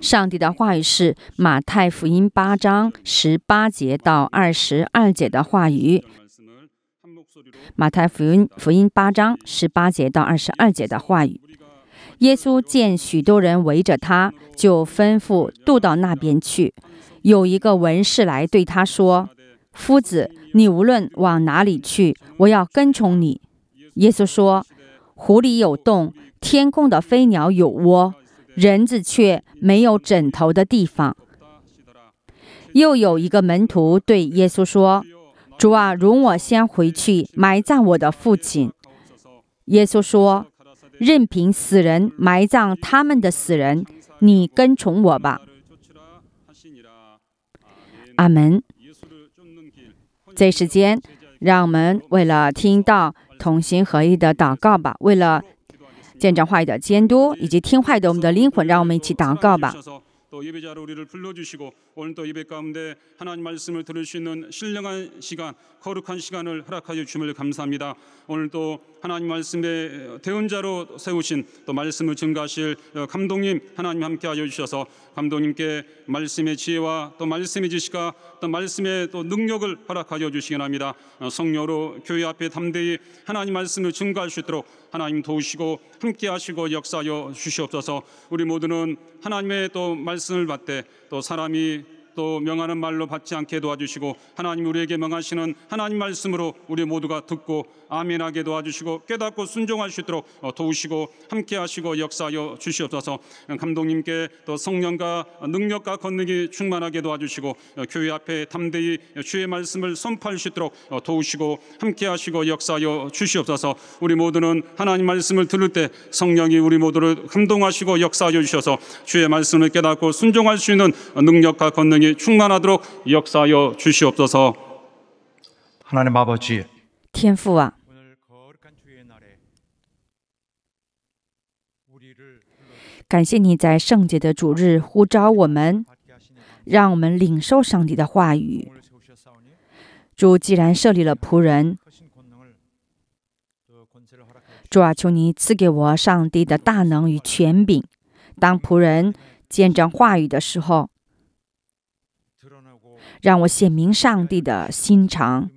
上帝的话语是马太福音八章十八节到二十二节的话语。马太福音福音八章十八节到二十二节的话语。耶稣见许多人围着他，就吩咐渡到那边去。有一个文士来对他说：“夫子，你无论往哪里去，我要跟从你。”耶稣说：“湖里有洞，天空的飞鸟有窝。”人子却没有枕头的地方。又有一个门徒对耶稣说：“主啊，容我先回去埋葬我的父亲。”耶稣说：“任凭死人埋葬他们的死人，你跟从我吧。”阿门。这时间，让我们为了听到同心合意的祷告吧，为了。见证话语的监督，以及听话的我们的灵魂，让我们一起祷告吧。 오늘도 하나님 말씀에 대운자로 세우신 또 말씀을 증가하실 어, 감독님 하나님 함께하여 주셔서 감독님께 말씀의 지혜와 또 말씀의 지식과 또 말씀의 또 능력을 허락하여 주시기 바랍니다. 어, 성녀로 교회 앞에 담대히 하나님 말씀을 증가할 수 있도록 하나님 도우시고 함께하시고 역사하여 주시옵소서. 우리 모두는 하나님의 또 말씀을 받되 또 사람이 또 명하는 말로 받지 않게 도와주시고 하나님 우리에게 명하시는 하나님 말씀으로 우리 모두가 듣고 아멘하게 도와주시고 깨닫고 순종할 수 있도록 어, 도우시고 함께하시고 역사하여 주시옵소서 감독님께 또 성령과 능력과 권능이 충만하게 도와주시고 어, 교회 앞에 담대히 주의 말씀을 선포할 수 있도록 어, 도우시고 함께하시고 역사하여 주시옵소서 우리 모두는 하나님 말씀을 들을 때 성령이 우리 모두를 감동하시고 역사하여 주셔서 주의 말씀을 깨닫고 순종할 수 있는 능력과 권능이 天赋啊！感谢你在圣洁的主日呼召我们，让我们领受上帝的话语。主既然设立了仆人，主啊，求你赐给我上帝的大能与权柄，当仆人见证话语的时候。让我显明上帝的心肠，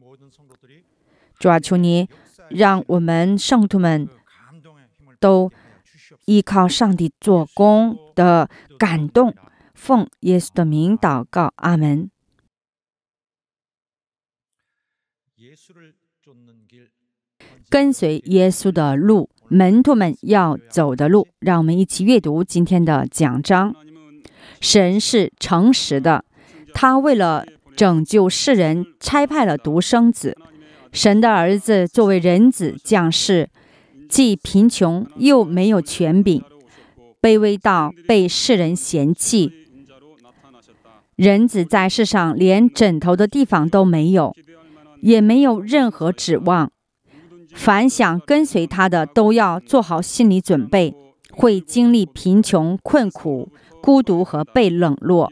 主啊，求你让我们圣徒们都依靠上帝做工的感动，奉耶稣的名祷告，阿门。跟随耶稣的路，门徒们要走的路。让我们一起阅读今天的讲章。神是诚实的，他为了。拯救世人，差派了独生子，神的儿子作为人子降世，既贫穷又没有权柄，卑微到被世人嫌弃。人子在世上连枕头的地方都没有，也没有任何指望。凡想跟随他的，都要做好心理准备，会经历贫穷、困苦、孤独和被冷落。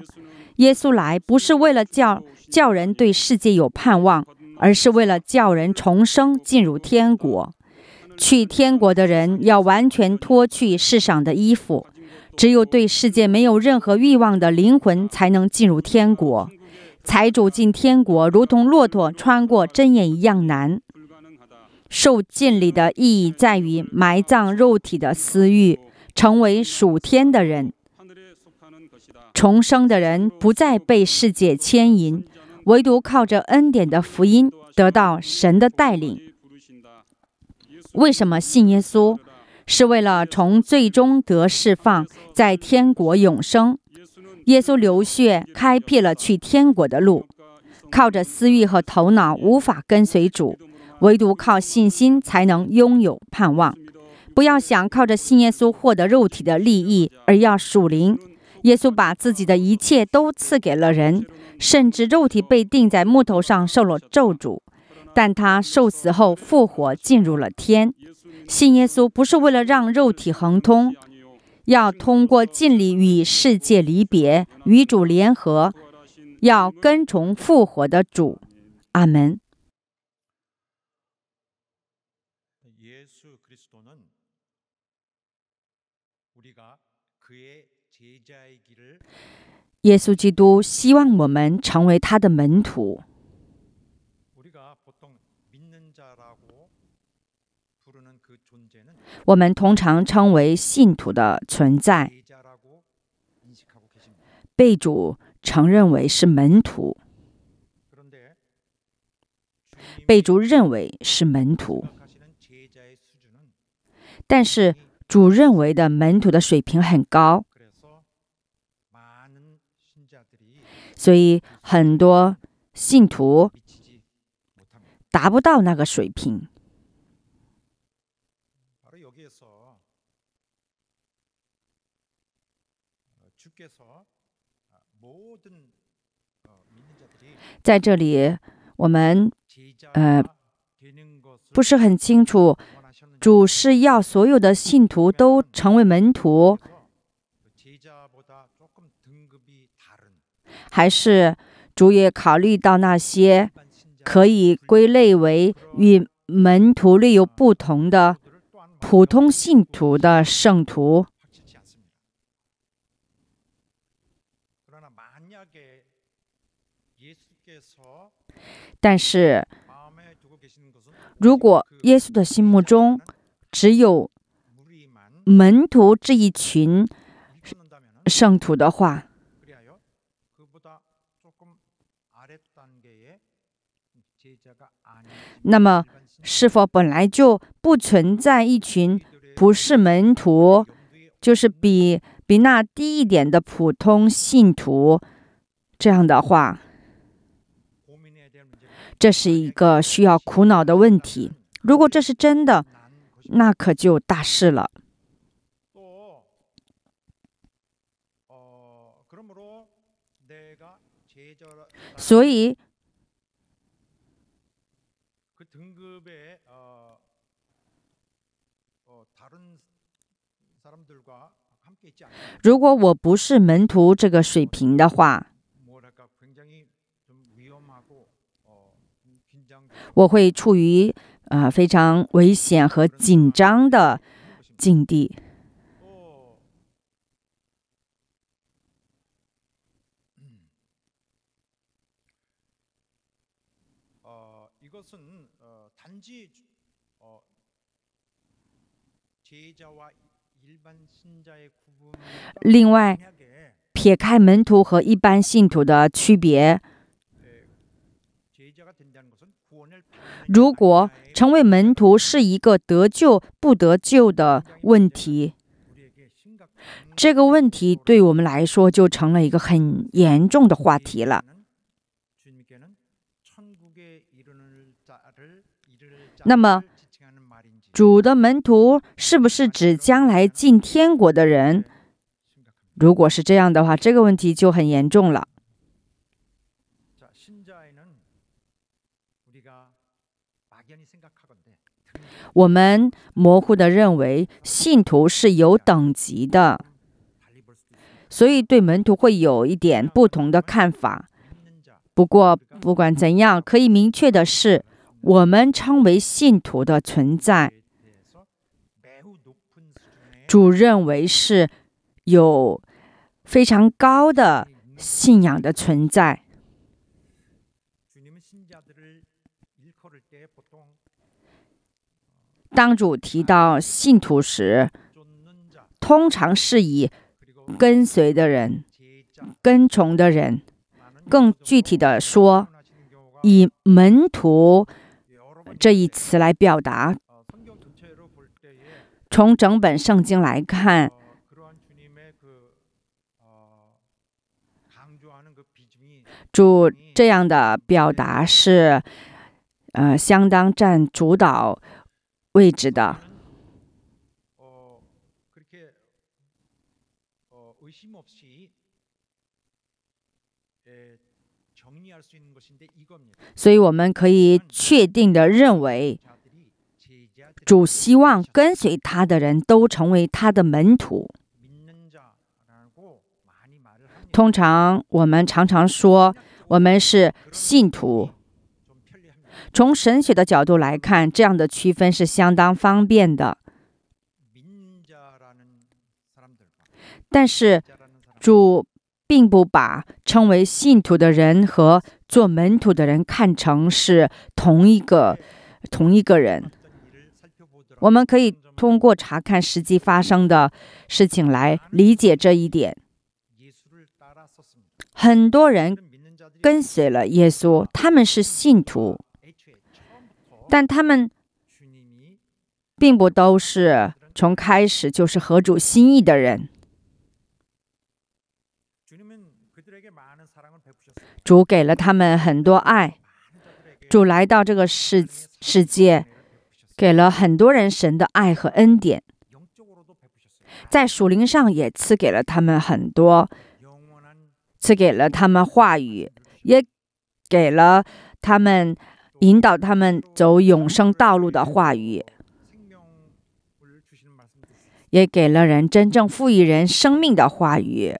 耶稣来不是为了叫叫人对世界有盼望，而是为了叫人重生进入天国。去天国的人要完全脱去世上的衣服，只有对世界没有任何欲望的灵魂才能进入天国。财主进天国，如同骆驼穿过针眼一样难。受尽礼的意义在于埋葬肉体的私欲，成为属天的人。重生的人不再被世界牵引，唯独靠着恩典的福音得到神的带领。为什么信耶稣？是为了从最终得释放，在天国永生。耶稣流血开辟了去天国的路。靠着私欲和头脑无法跟随主，唯独靠信心才能拥有盼望。不要想靠着信耶稣获得肉体的利益，而要属灵。耶稣把自己的一切都赐给了人，甚至肉体被钉在木头上受了咒诅，但他受死后复活进入了天。信耶稣不是为了让肉体恒通，要通过尽力与世界离别，与主联合，要跟从复活的主。阿门。耶稣基督希望我们成为他的门徒。我们通常称为信徒的存在，被主承认为是门徒，被主认为是门徒。但是主认为的门徒的水平很高。所以很多信徒达不到那个水平。在这里，我们呃不是很清楚，主是要所有的信徒都成为门徒。还是主要考虑到那些可以归类为与门徒略有不同的普通信徒的圣徒。但是，如果耶稣的心目中只有门徒这一群圣徒的话，那么，是否本来就不存在一群不是门徒，就是比比那低一点的普通信徒？这样的话，这是一个需要苦恼的问题。如果这是真的，那可就大事了。所以。如果我不是门徒这个水平的话，我会处于呃非常危险和紧张的境地。另外，撇开门徒和一般信徒的区别，如果成为门徒是一个得救不得救的问题，这个问题对我们来说就成了一个很严重的话题了。那么。主的门徒是不是指将来进天国的人？如果是这样的话，这个问题就很严重了。我们模糊的认为信徒是有等级的，所以对门徒会有一点不同的看法。不过，不管怎样，可以明确的是，我们称为信徒的存在。主认为是有非常高的信仰的存在。当主提到信徒时，通常是以跟随的人、跟从的人，更具体的说，以门徒这一词来表达。从整本圣经来看，主这样的表达是，呃，相当占主导位置的。所以我们可以确定的认为。主希望跟随他的人都成为他的门徒。通常我们常常说我们是信徒。从神学的角度来看，这样的区分是相当方便的。但是主并不把称为信徒的人和做门徒的人看成是同一个同一个人。我们可以通过查看实际发生的事情来理解这一点。很多人跟随了耶稣，他们是信徒，但他们并不都是从开始就是合主心意的人。主给了他们很多爱，主来到这个世界。给了很多人神的爱和恩典，在属灵上也赐给了他们很多，赐给了他们话语，也给了他们引导他们走永生道路的话语，也给了人真正赋予人生命的话语，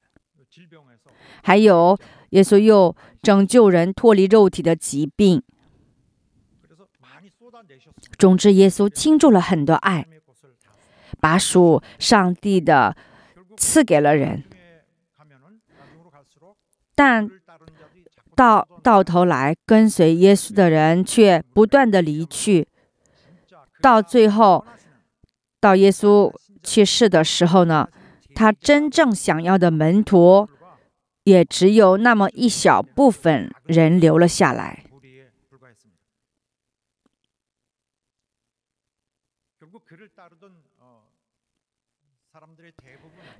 还有耶稣又拯救人脱离肉体的疾病。总之，耶稣倾注了很多爱，把属上帝的赐给了人，但到到头来，跟随耶稣的人却不断的离去。到最后，到耶稣去世的时候呢，他真正想要的门徒，也只有那么一小部分人留了下来。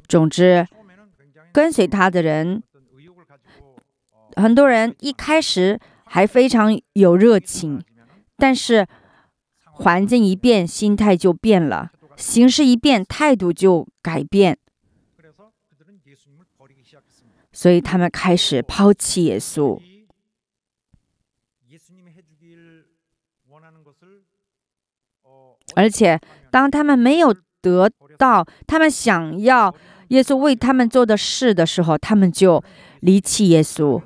总之，跟随他的人，很多人一开始还非常有热情，但是环境一变，心态就变了；形势一变，态度就改变。所以他们开始抛弃耶稣。而且，当他们没有得到他们想要。耶稣为他们做的事的时候，他们就离弃耶稣。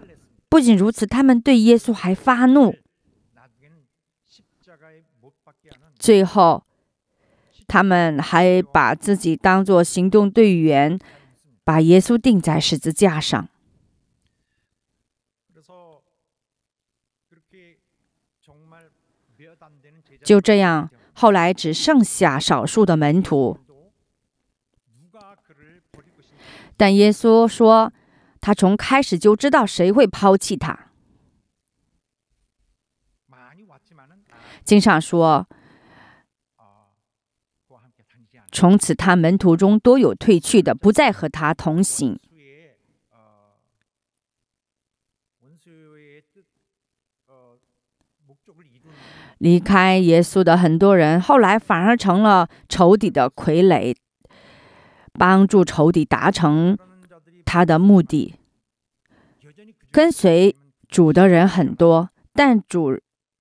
不仅如此，他们对耶稣还发怒。最后，他们还把自己当作行动队员，把耶稣钉在十字架上。就这样，后来只剩下少数的门徒。但耶稣说，他从开始就知道谁会抛弃他。经上说，从此他门徒中多有退去的，不再和他同行。离开耶稣的很多人，后来反而成了仇敌的傀儡。帮助仇敌达成他的目的，跟随主的人很多，但主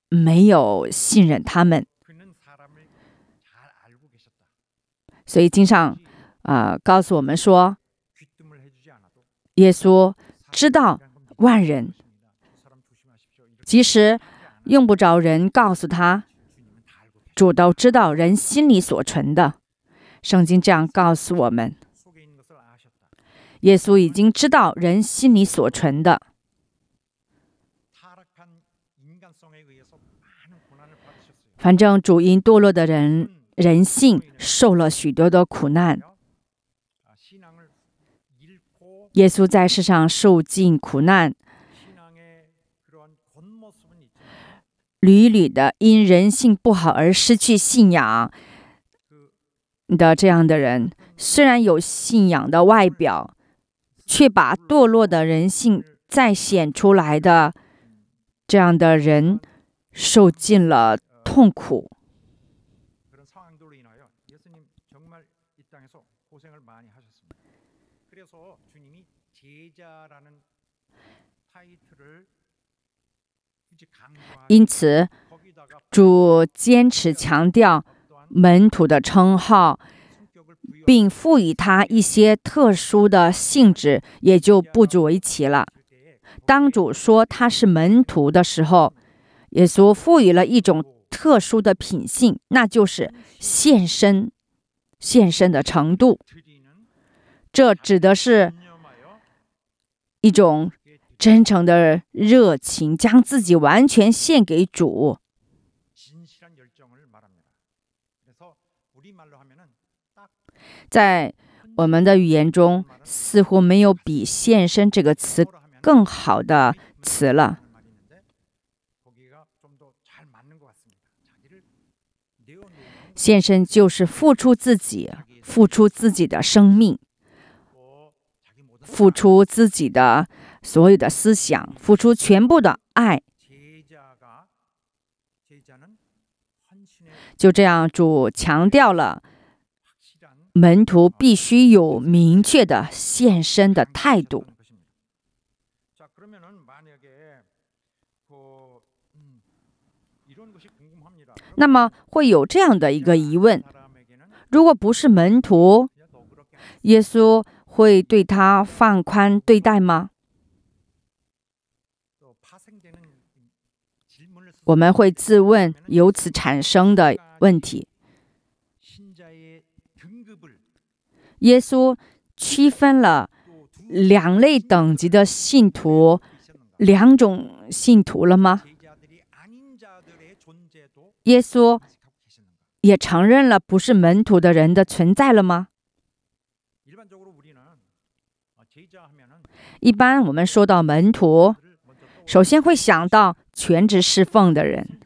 没有信任他们，所以经上啊告诉我们说，耶稣知道万人，其实用不着人告诉他，主都知道人心里所存的。圣经这样告诉我们：耶稣已经知道人心里所存的。反正主因堕落的人人性受了许多的苦难，耶稣在世上受尽苦难，屡屡的因人性不好而失去信仰。的这样的人，虽然有信仰的外表，却把堕落的人性再显出来的，这样的人受尽了痛苦。因此，主坚持强调。门徒的称号，并赋予他一些特殊的性质，也就不足为奇了。当主说他是门徒的时候，耶稣赋予了一种特殊的品性，那就是献身。献身的程度，这指的是，一种真诚的热情，将自己完全献给主。在我们的语言中，似乎没有比“献身”这个词更好的词了。献身就是付出自己，付出自己的生命，付出自己的所有的思想，付出全部的爱。就这样，主强调了。门徒必须有明确的献身的态度。那么会有这样的一个疑问：如果不是门徒，耶稣会对他放宽对待吗？我们会自问由此产生的问题。耶稣区分了两类等级的信徒，两种信徒了吗？耶稣也承认了不是门徒的人的存在了吗？一般我们说到门徒，首先会想到全职侍奉的人。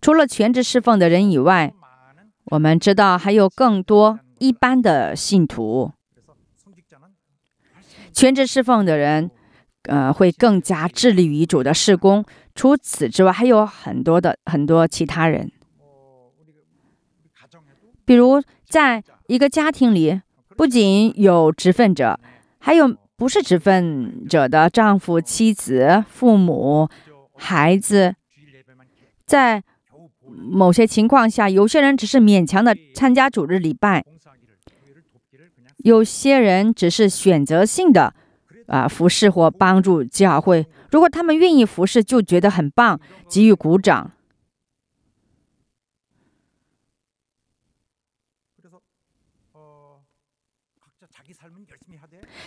除了全职侍奉的人以外，我们知道还有更多。一般的信徒、全职侍奉的人，呃，会更加致力于主的施工。除此之外，还有很多的很多其他人，比如在一个家庭里，不仅有职份者，还有不是职份者的丈夫、妻子、父母、孩子。在某些情况下，有些人只是勉强的参加主日礼拜。有些人只是选择性的啊服侍或帮助教会，如果他们愿意服侍，就觉得很棒，给予鼓掌。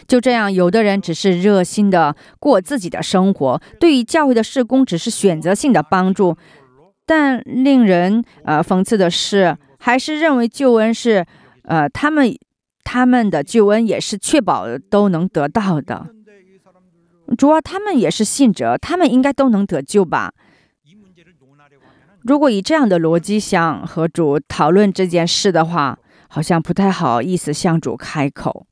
就这样，有的人只是热心的过自己的生活，对于教会的事工只是选择性的帮助。但令人呃讽刺的是，还是认为救恩是呃他们。他们的救恩也是确保都能得到的。主啊，他们也是信者，他们应该都能得救吧？如果以这样的逻辑向和主讨论这件事的话，好像不太好意思向主开口。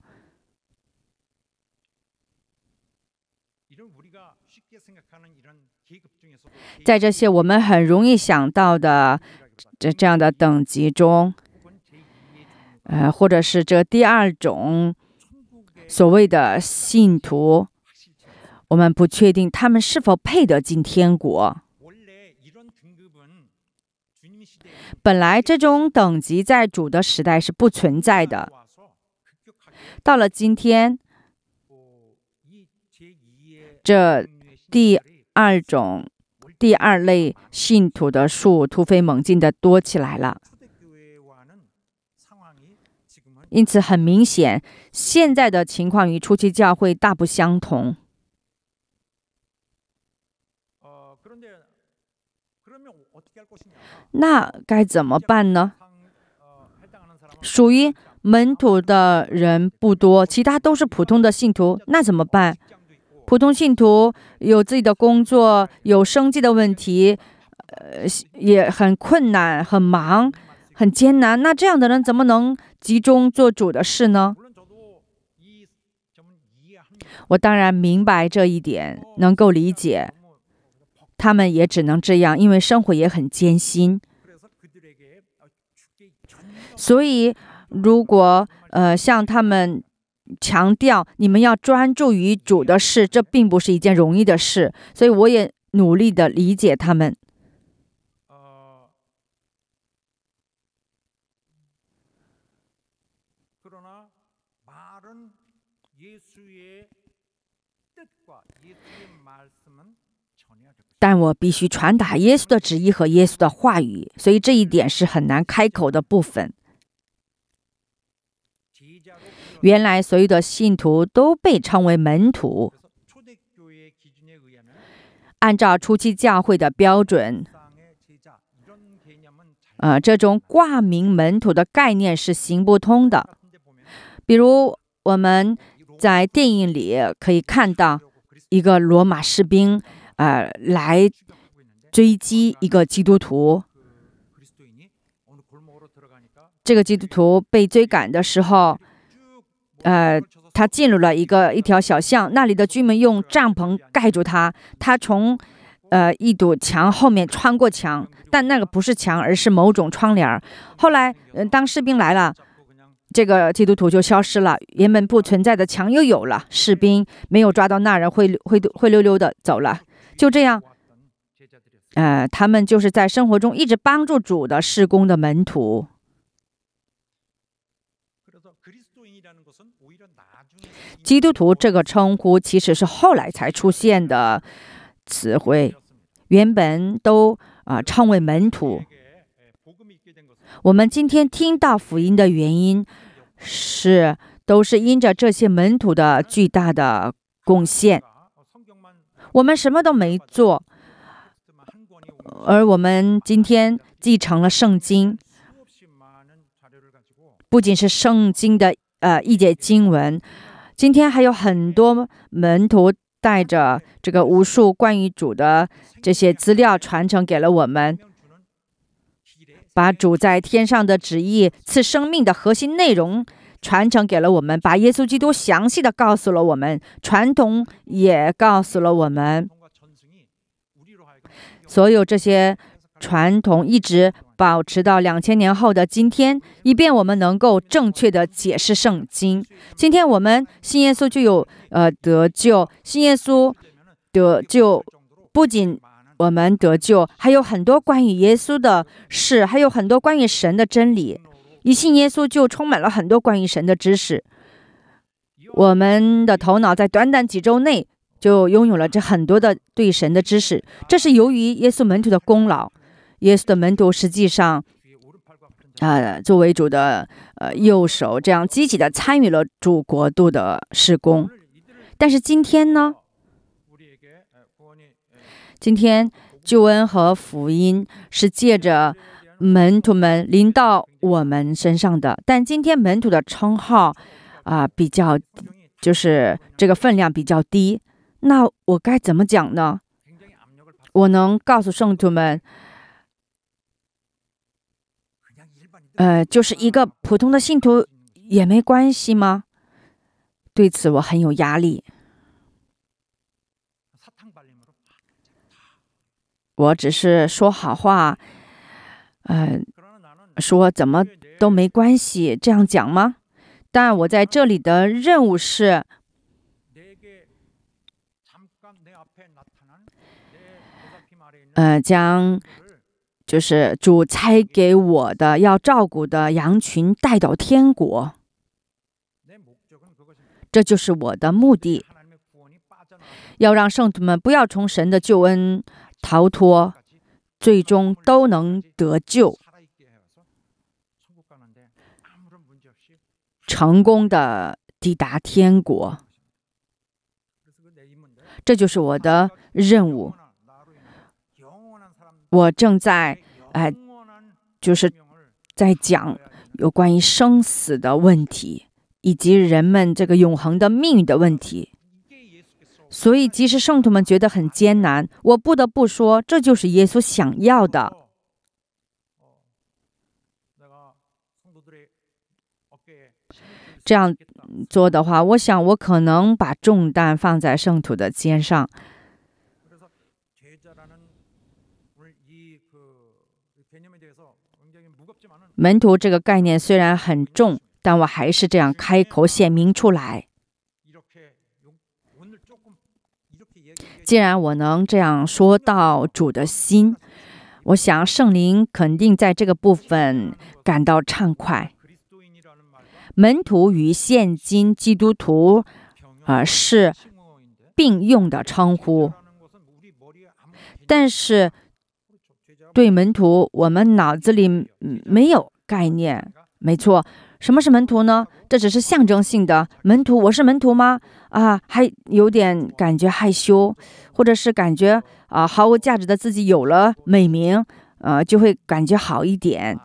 在这些我们很容易想到的这这样的等级中。呃，或者是这第二种所谓的信徒，我们不确定他们是否配得进天国。本来这种等级在主的时代是不存在的，到了今天，这第二种、第二类信徒的数突飞猛进的多起来了。因此，很明显，现在的情况与初期教会大不相同。那该怎么办呢？属于门徒的人不多，其他都是普通的信徒。那怎么办？普通信徒有自己的工作，有生计的问题，呃，也很困难，很忙，很艰难。那这样的人怎么能？集中做主的事呢？我当然明白这一点，能够理解。他们也只能这样，因为生活也很艰辛。所以，如果呃，向他们强调你们要专注于主的事，这并不是一件容易的事。所以，我也努力的理解他们。但我必须传达耶稣的旨意和耶稣的话语，所以这一点是很难开口的部分。原来所有的信徒都被称为门徒，按照初期教会的标准，啊，这种挂名门徒的概念是行不通的。比如我们在电影里可以看到一个罗马士兵。呃，来追击一个基督徒。这个基督徒被追赶的时候，呃，他进入了一个一条小巷，那里的居民用帐篷盖住他。他从呃一堵墙后面穿过墙，但那个不是墙，而是某种窗帘。后来，嗯、当士兵来了，这个基督徒就消失了。原本不存在的墙又有了。士兵没有抓到那人，灰灰灰溜溜的走了。就这样，呃，他们就是在生活中一直帮助主的施工的门徒。基督徒这个称呼其实是后来才出现的词汇，原本都啊称为门徒。我们今天听到福音的原因是，都是因着这些门徒的巨大的贡献。我们什么都没做，而我们今天继承了圣经，不仅是圣经的呃一节经文，今天还有很多门徒带着这个无数关于主的这些资料传承给了我们，把主在天上的旨意赐生命的核心内容。传承给了我们，把耶稣基督详细的告诉了我们，传统也告诉了我们。所有这些传统一直保持到两千年后的今天，以便我们能够正确的解释圣经。今天我们信耶稣就有呃得救，信耶稣得救，不仅我们得救，还有很多关于耶稣的事，还有很多关于神的真理。一信耶稣，就充满了很多关于神的知识。我们的头脑在短短几周内就拥有了这很多的对神的知识，这是由于耶稣门徒的功劳。耶稣的门徒实际上，啊，作为主的呃右手，这样积极的参与了主国度的施工。但是今天呢？今天救恩和福音是借着。门徒们临到我们身上的，但今天门徒的称号啊比较，就是这个分量比较低。那我该怎么讲呢？我能告诉圣徒们，呃，就是一个普通的信徒也没关系吗？对此我很有压力。我只是说好话。呃，说怎么都没关系，这样讲吗？但我在这里的任务是，呃，将就是主差给我的要照顾的羊群带到天国，这就是我的目的，要让圣徒们不要从神的救恩逃脱。最终都能得救，成功的抵达天国。这就是我的任务。我正在哎，就是在讲有关于生死的问题，以及人们这个永恒的命运的问题。所以，即使圣徒们觉得很艰难，我不得不说，这就是耶稣想要的。这样做的话，我想我可能把重担放在圣徒的肩上。门徒这个概念虽然很重，但我还是这样开口显明出来。既然我能这样说到主的心，我想圣灵肯定在这个部分感到畅快。门徒与现今基督徒，啊，是并用的称呼，但是对门徒，我们脑子里没有概念。没错。什么是门徒呢？这只是象征性的门徒。我是门徒吗？啊，还有点感觉害羞，或者是感觉啊毫无价值的自己有了美名，呃，就会感觉好一点，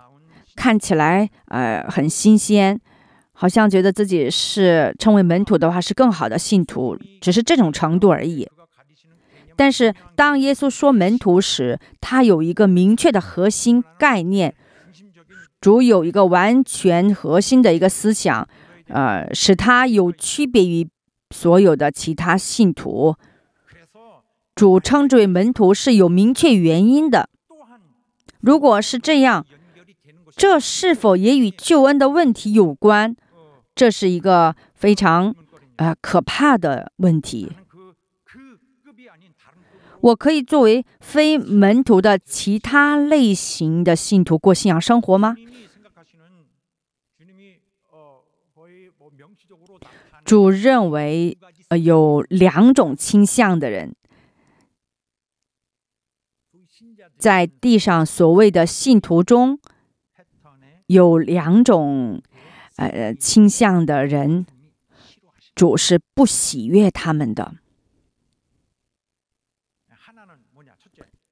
看起来呃很新鲜，好像觉得自己是称为门徒的话是更好的信徒，只是这种程度而已。但是当耶稣说门徒时，他有一个明确的核心概念。主有一个完全核心的一个思想，呃，使他有区别于所有的其他信徒。主称之为门徒是有明确原因的。如果是这样，这是否也与救恩的问题有关？这是一个非常呃可怕的问题。我可以作为非门徒的其他类型的信徒过信仰生活吗？主认为，呃，有两种倾向的人，在地上所谓的信徒中有两种，呃，倾向的人，主是不喜悦他们的。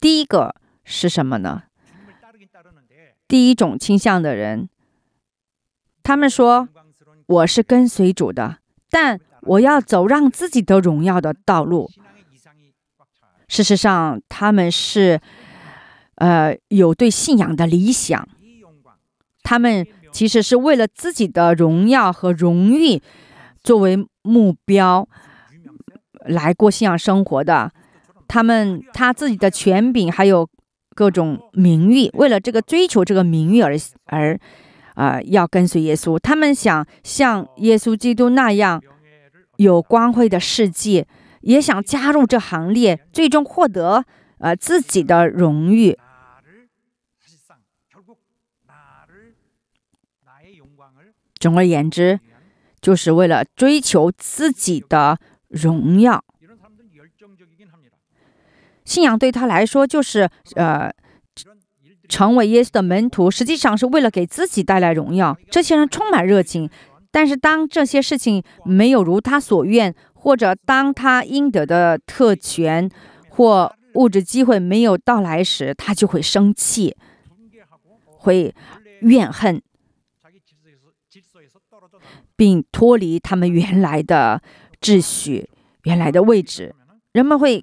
第一个是什么呢？第一种倾向的人，他们说我是跟随主的，但我要走让自己得荣耀的道路。事实上，他们是呃有对信仰的理想，他们其实是为了自己的荣耀和荣誉作为目标来过信仰生活的。他们他自己的权柄，还有各种名誉，为了这个追求这个名誉而而，啊，要跟随耶稣。他们想像耶稣基督那样有光辉的事迹，也想加入这行列，最终获得呃自己的荣誉。总而言之，就是为了追求自己的荣耀。信仰对他来说就是，呃，成为耶稣的门徒，实际上是为了给自己带来荣耀。这些人充满热情，但是当这些事情没有如他所愿，或者当他应得的特权或物质机会没有到来时，他就会生气，会怨恨，并脱离他们原来的秩序、原来的位置。人们会。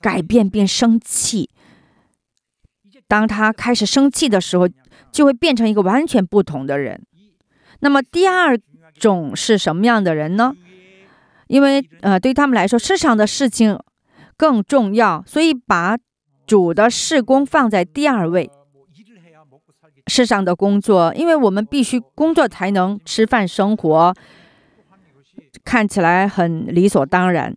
改变变生气，当他开始生气的时候，就会变成一个完全不同的人。那么第二种是什么样的人呢？因为呃，对他们来说，世上的事情更重要，所以把主的事工放在第二位。世上的工作，因为我们必须工作才能吃饭生活，看起来很理所当然。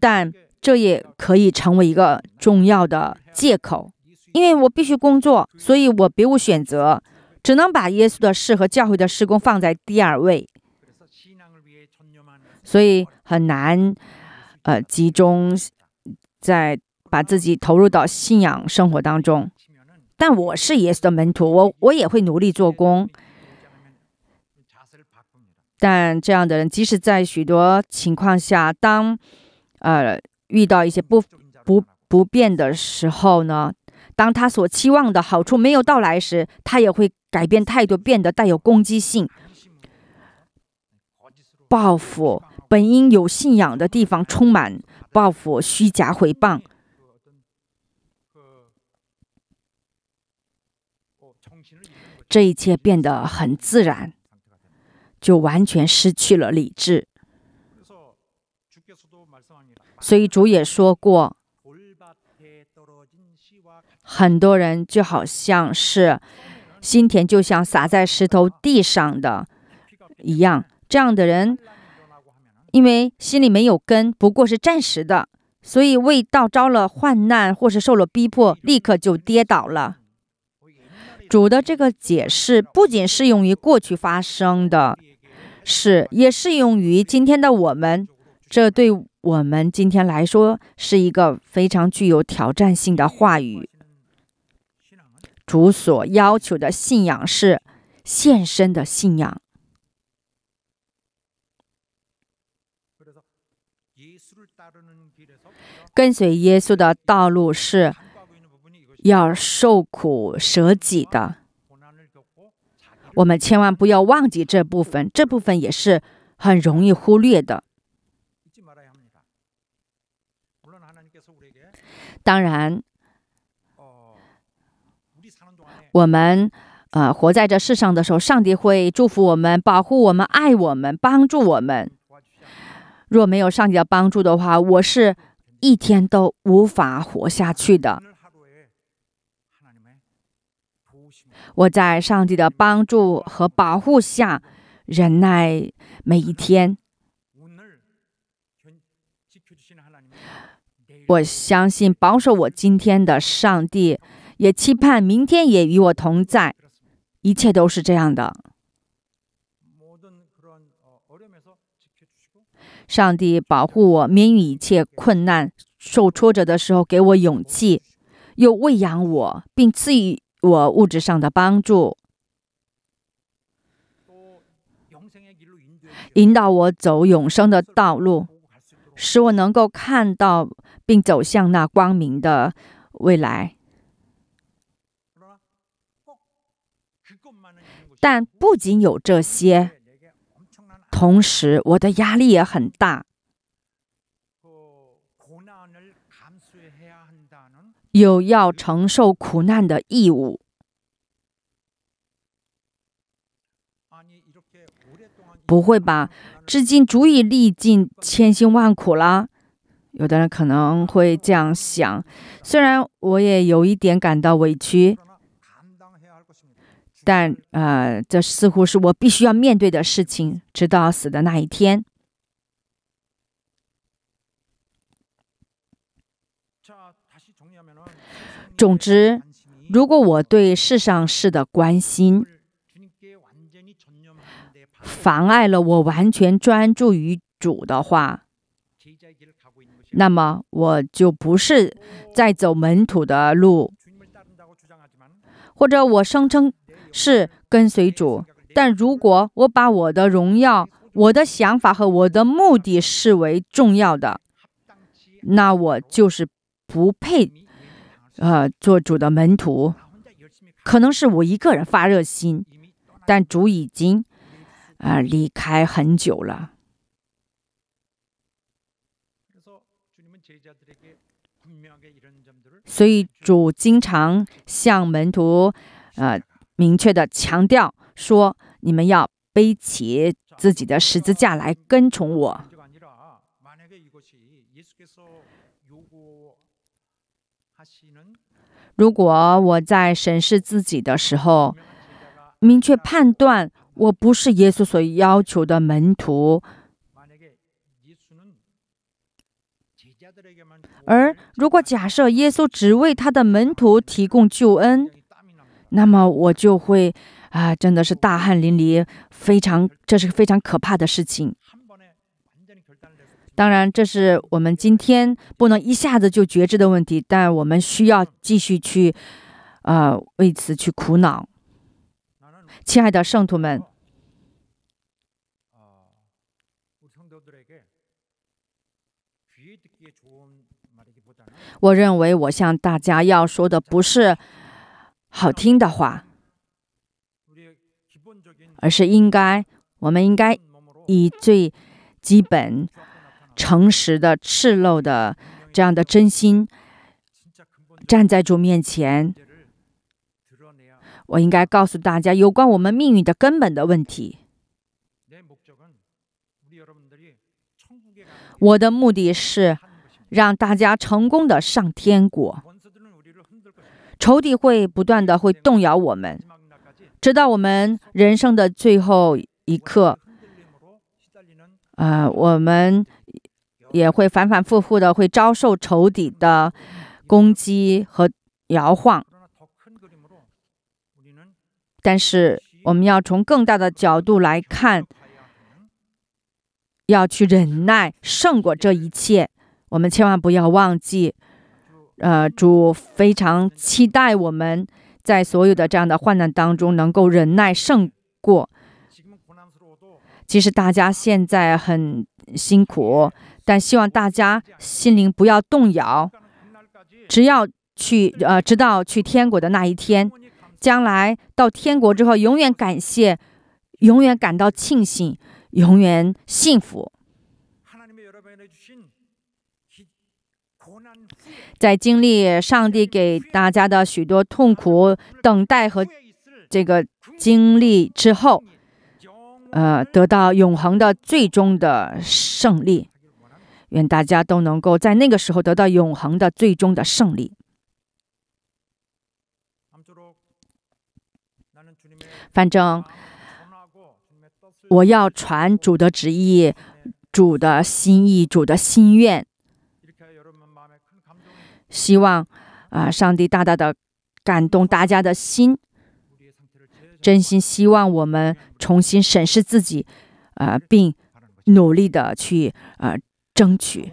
但这也可以成为一个重要的借口，因为我必须工作，所以我别无选择，只能把耶稣的事和教会的施工放在第二位，所以很难，呃，集中在把自己投入到信仰生活当中。但我是耶稣的门徒，我我也会努力做工。但这样的人，即使在许多情况下，当。呃，遇到一些不不不便的时候呢，当他所期望的好处没有到来时，他也会改变态度，变得带有攻击性、报复。本应有信仰的地方，充满报复、虚假回报，这一切变得很自然，就完全失去了理智。所以主也说过，很多人就好像是心田就像撒在石头地上的，一样。这样的人，因为心里没有根，不过是暂时的，所以未到遭了患难，或是受了逼迫，立刻就跌倒了。主的这个解释不仅适用于过去发生的，事，也适用于今天的我们。这对。我们今天来说是一个非常具有挑战性的话语。主所要求的信仰是献身的信仰。跟随耶稣的道路是要受苦舍己的。我们千万不要忘记这部分，这部分也是很容易忽略的。当然，我们呃，活在这世上的时候，上帝会祝福我们、保护我们、爱我们、帮助我们。若没有上帝的帮助的话，我是一天都无法活下去的。我在上帝的帮助和保护下，忍耐每一天。我相信保守我今天的上帝，也期盼明天也与我同在。一切都是这样的。上帝保护我免于一切困难、受挫折的时候，给我勇气，又喂养我，并赐予我物质上的帮助，引导我走永生的道路，使我能够看到。并走向那光明的未来。但不仅有这些，同时我的压力也很大，有要承受苦难的义务。不会吧？至今足以历尽千辛万苦了。有的人可能会这样想，虽然我也有一点感到委屈，但呃，这似乎是我必须要面对的事情，直到死的那一天。总之，如果我对世上事的关心妨碍了我完全专注于主的话，那么我就不是在走门徒的路，或者我声称是跟随主。但如果我把我的荣耀、我的想法和我的目的视为重要的，那我就是不配，呃，做主的门徒。可能是我一个人发热心，但主已经啊离开很久了。所以主经常向门徒，呃，明确的强调说，你们要背起自己的十字架来跟从我。如果我在审视自己的时候，明确判断我不是耶稣所要求的门徒。而如果假设耶稣只为他的门徒提供救恩，那么我就会啊，真的是大汗淋漓，非常，这是非常可怕的事情。当然，这是我们今天不能一下子就觉知的问题，但我们需要继续去，呃，为此去苦恼，亲爱的圣徒们。我认为，我向大家要说的不是好听的话，而是应该，我们应该以最基本、诚实的、赤露的这样的真心站在主面前。我应该告诉大家有关我们命运的根本的问题。我的目的是。让大家成功的上天国。仇敌会不断的会动摇我们，直到我们人生的最后一刻。啊，我们也会反反复复的会遭受仇敌的攻击和摇晃。但是，我们要从更大的角度来看，要去忍耐，胜过这一切。我们千万不要忘记，呃，主非常期待我们在所有的这样的患难当中能够忍耐胜过。其实大家现在很辛苦，但希望大家心灵不要动摇，只要去呃，直到去天国的那一天，将来到天国之后，永远感谢，永远感到庆幸，永远幸福。在经历上帝给大家的许多痛苦、等待和这个经历之后，呃，得到永恒的最终的胜利。愿大家都能够在那个时候得到永恒的最终的胜利。反正，我要传主的旨意、主的心意、主的心愿。希望啊，上帝大大的感动大家的心，真心希望我们重新审视自己，呃，并努力的去呃争取。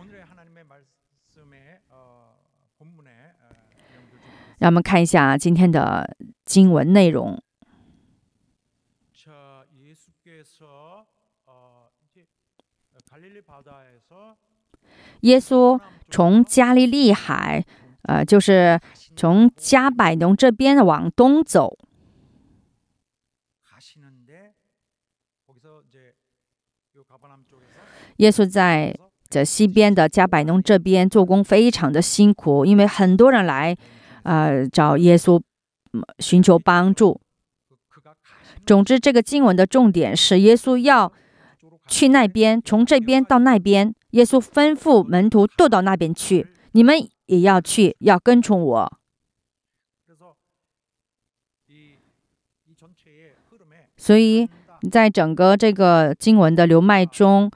让我们看一下今天的经文内容。耶稣从加利利海，呃，就是从加百农这边往东走。耶稣在这西边的加百农这边做工，非常的辛苦，因为很多人来，呃，找耶稣寻求帮助。总之，这个经文的重点是耶稣要去那边，从这边到那边。耶稣吩咐门徒渡到那边去，你们也要去，要跟从我。所以，在整个这个经文的流脉中，“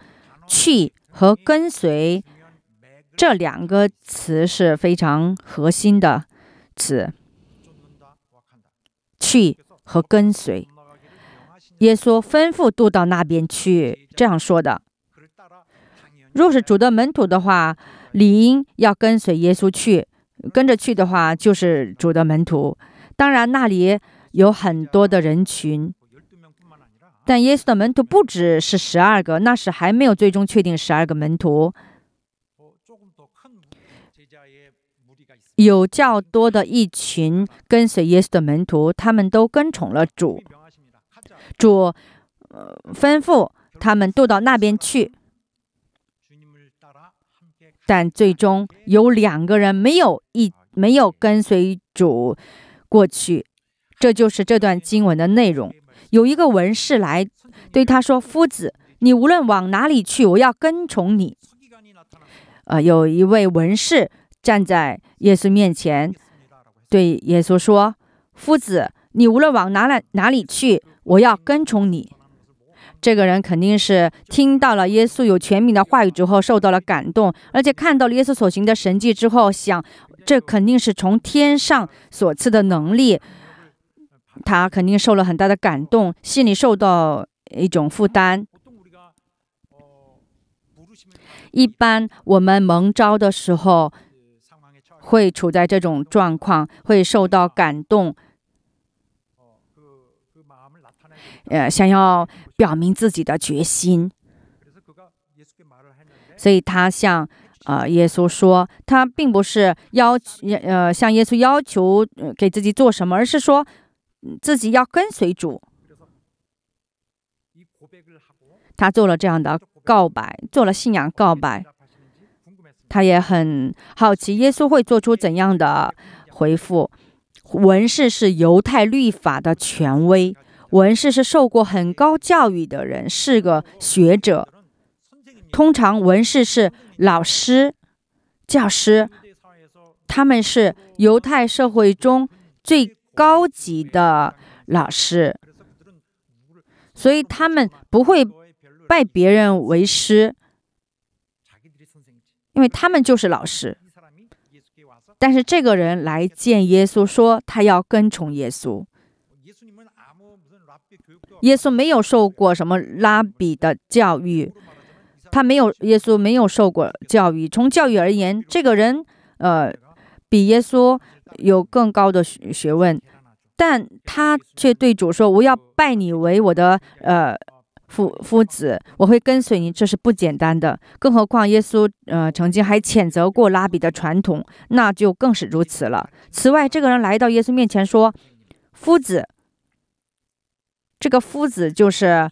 去”和“跟随”这两个词是非常核心的词，“去”和“跟随”。耶稣吩咐渡到那边去，这样说的。若是主的门徒的话，理应要跟随耶稣去。跟着去的话，就是主的门徒。当然，那里有很多的人群，但耶稣的门徒不只是十二个，那时还没有最终确定十二个门徒。有较多的一群跟随耶稣的门徒，他们都跟从了主。主吩咐他们都到那边去。但最终有两个人没有一没有跟随主过去，这就是这段经文的内容。有一个文士来对他说：“夫子，你无论往哪里去，我要跟从你。”呃，有一位文士站在耶稣面前，对耶稣说：“夫子，你无论往哪来哪里去，我要跟从你。”这个人肯定是听到了耶稣有权柄的话语之后受到了感动，而且看到了耶稣所行的神迹之后，想这肯定是从天上所赐的能力，他肯定受了很大的感动，心里受到一种负担。一般我们蒙召的时候，会处在这种状况，会受到感动。呃，想要表明自己的决心，所以他向啊耶稣说，他并不是要呃向耶稣要求给自己做什么，而是说自己要跟随主。他做了这样的告白，做了信仰告白。他也很好奇耶稣会做出怎样的回复。文士是犹太律法的权威。文士是受过很高教育的人，是个学者。通常文士是老师、教师，他们是犹太社会中最高级的老师，所以他们不会拜别人为师，因为他们就是老师。但是这个人来见耶稣，说他要跟从耶稣。耶稣没有受过什么拉比的教育，他没有耶稣没有受过教育。从教育而言，这个人呃比耶稣有更高的学学问，但他却对主说：“我要拜你为我的呃夫夫子，我会跟随你。”这是不简单的。更何况耶稣呃曾经还谴责过拉比的传统，那就更是如此了。此外，这个人来到耶稣面前说：“夫子。”这个夫子就是，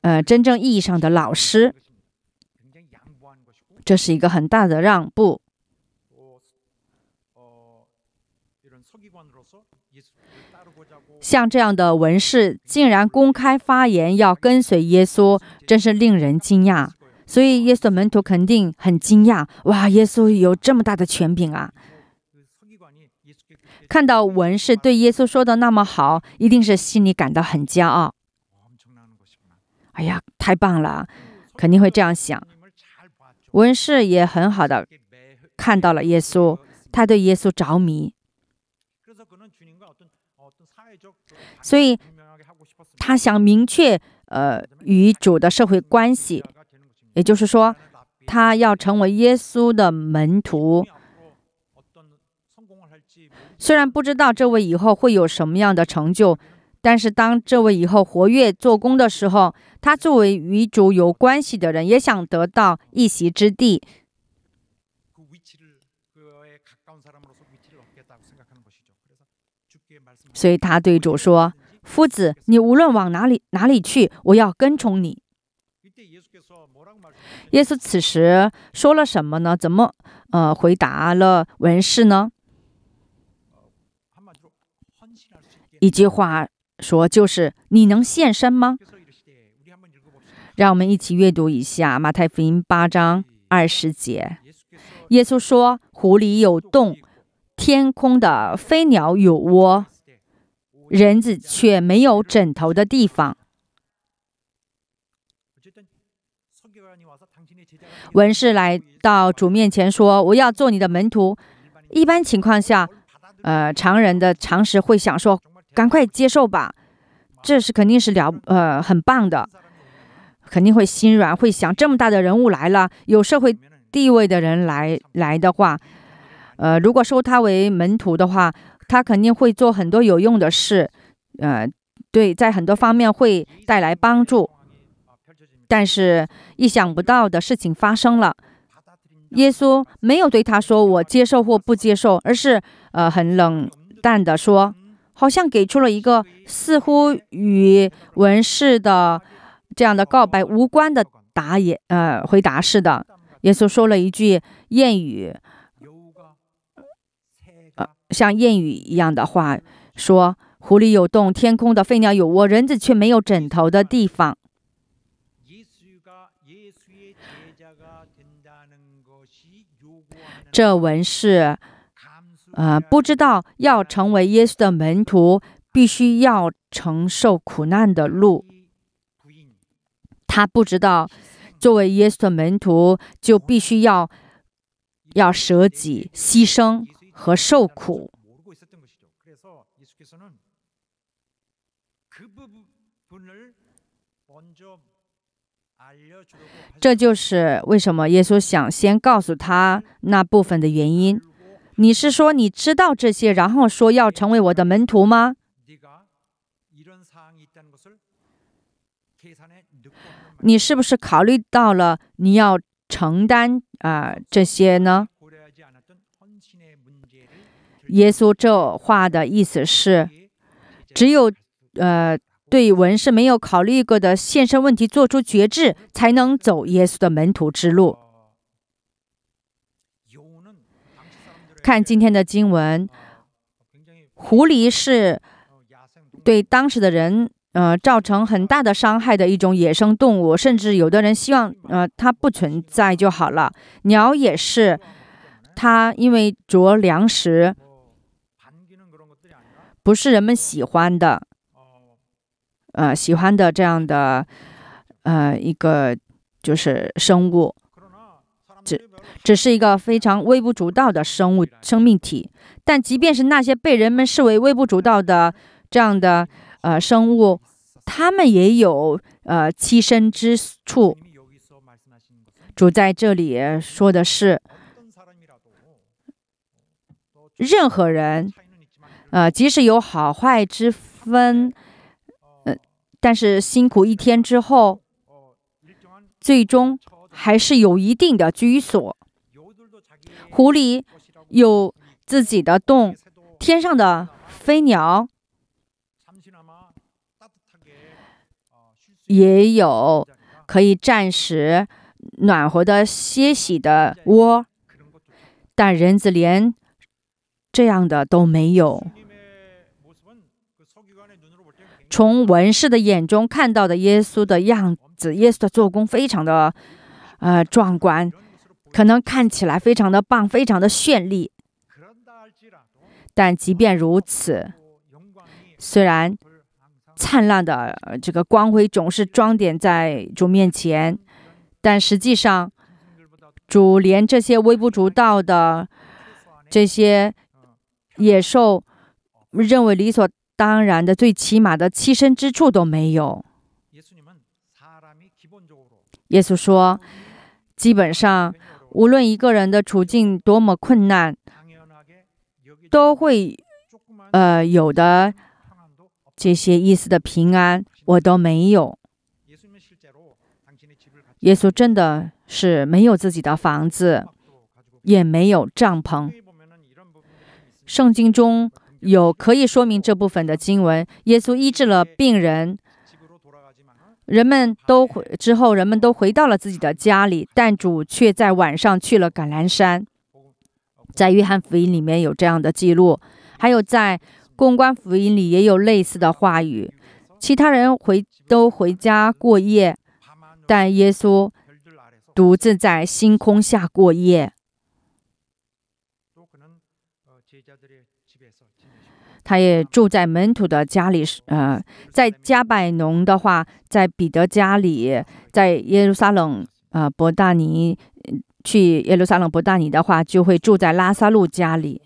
呃，真正意义上的老师，这是一个很大的让步。像这样的文士竟然公开发言要跟随耶稣，真是令人惊讶。所以耶稣门徒肯定很惊讶，哇，耶稣有这么大的权柄啊！看到文士对耶稣说的那么好，一定是心里感到很骄傲。哎呀，太棒了，肯定会这样想。文士也很好的看到了耶稣，他对耶稣着迷，所以他想明确呃与主的社会关系，也就是说，他要成为耶稣的门徒。虽然不知道这位以后会有什么样的成就，但是当这位以后活跃做工的时候，他作为与主有关系的人，也想得到一席之地。所以他对主说：“夫子，你无论往哪里哪里去，我要跟从你。”耶稣此时说了什么呢？怎么，呃，回答了文士呢？一句话说，就是你能现身吗？让我们一起阅读一下马太福音八章二十节。耶稣说：“湖里有洞，天空的飞鸟有窝，人子却没有枕头的地方。”文士来到主面前说：“我要做你的门徒。”一般情况下，呃，常人的常识会想说。赶快接受吧，这是肯定是了，呃，很棒的，肯定会心软，会想这么大的人物来了，有社会地位的人来来的话，呃，如果收他为门徒的话，他肯定会做很多有用的事，呃，对，在很多方面会带来帮助。但是意想不到的事情发生了，耶稣没有对他说我接受或不接受，而是呃很冷淡的说。好像给出了一个似乎与文士的这样的告白无关的答言，呃，回答似的。耶稣说了一句谚语，呃，像谚语一样的话，说：“狐狸有洞，天空的飞鸟有窝，人子却没有枕头的地方。”这文士。呃，不知道要成为耶稣的门徒，必须要承受苦难的路。他不知道，作为耶稣的门徒，就必须要要舍己、牺牲和受苦。这就是为什么耶稣想先告诉他那部分的原因。你是说你知道这些，然后说要成为我的门徒吗？你是不是考虑到了你要承担啊这些呢？耶稣这话的意思是，只有呃对文士没有考虑过的现身问题做出决志，才能走耶稣的门徒之路。看今天的经文，狐狸是对当时的人，呃，造成很大的伤害的一种野生动物，甚至有的人希望，呃，它不存在就好了。鸟也是，它因为啄粮食，不是人们喜欢的，呃，喜欢的这样的，呃，一个就是生物。只只是一个非常微不足道的生物生命体，但即便是那些被人们视为微不足道的这样的呃生物，他们也有呃栖身之处。主在这里说的是，任何人，呃，即使有好坏之分，呃，但是辛苦一天之后，最终。还是有一定的居所。狐狸有自己的洞，天上的飞鸟也有可以暂时暖和的歇息的窝。但人子连这样的都没有。从文士的眼中看到的耶稣的样子，耶稣的做工非常的。呃，壮观，可能看起来非常的棒，非常的绚丽。但即便如此，虽然灿烂的这个光辉总是装点在主面前，但实际上，主连这些微不足道的、这些野兽认为理所当然的、最起码的栖身之处都没有。耶稣说。基本上，无论一个人的处境多么困难，都会，呃，有的这些意思的平安，我都没有。耶稣真的是没有自己的房子，也没有帐篷。圣经中有可以说明这部分的经文。耶稣医治了病人。人们都回之后，人们都回到了自己的家里，但主却在晚上去了橄榄山。在约翰福音里面有这样的记录，还有在《公关福音》里也有类似的话语。其他人回都回家过夜，但耶稣独自在星空下过夜。他也住在门徒的家里，是呃，在加百农的话，在彼得家里，在耶路撒冷啊，伯大尼去耶路撒冷伯大尼的话，就会住在拉萨路家里。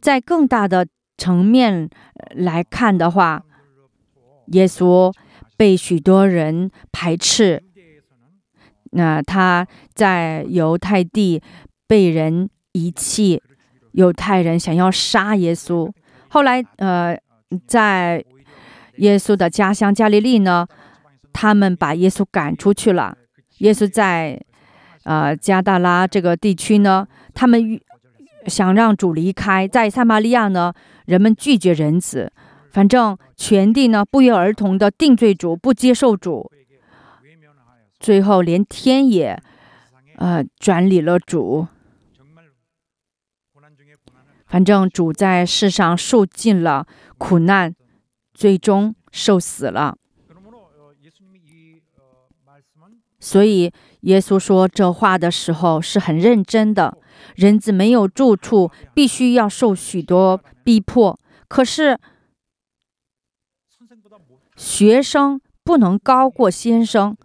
在更大的层面来看的话，耶稣被许多人排斥，那他在犹太地被人遗弃，犹太人想要杀耶稣。后来，呃，在耶稣的家乡加利利呢，他们把耶稣赶出去了。耶稣在呃加大拉这个地区呢，他们想让主离开。在撒玛利亚呢，人们拒绝人子，反正全地呢不约而同的定罪主，不接受主。最后，连天也呃转理了主。反正主在世上受尽了苦难，最终受死了。所以耶稣说这话的时候是很认真的。人子没有住处，必须要受许多逼迫。可是学生不能高过先生，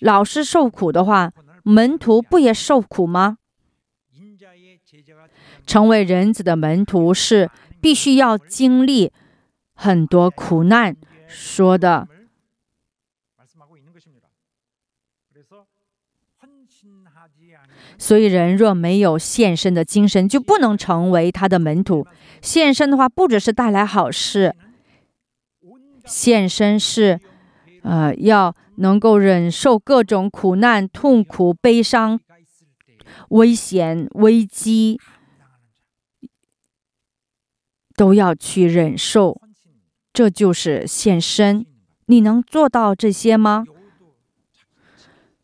老师受苦的话，门徒不也受苦吗？成为人子的门徒是必须要经历很多苦难，说的。所以，人若没有献身的精神，就不能成为他的门徒。献身的话，不只是带来好事，献身是，呃，要能够忍受各种苦难、痛苦、悲伤、危险、危机。都要去忍受，这就是献身。你能做到这些吗？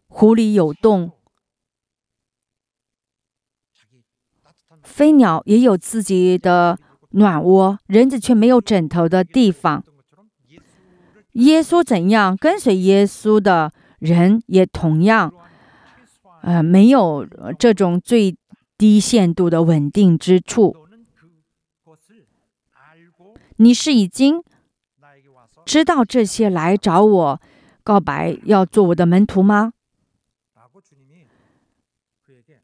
湖里有洞，飞鸟也有自己的暖窝，人子却没有枕头的地方。耶稣怎样，跟随耶稣的人也同样，呃，没有这种最低限度的稳定之处。你是已经知道这些来找我告白，要做我的门徒吗？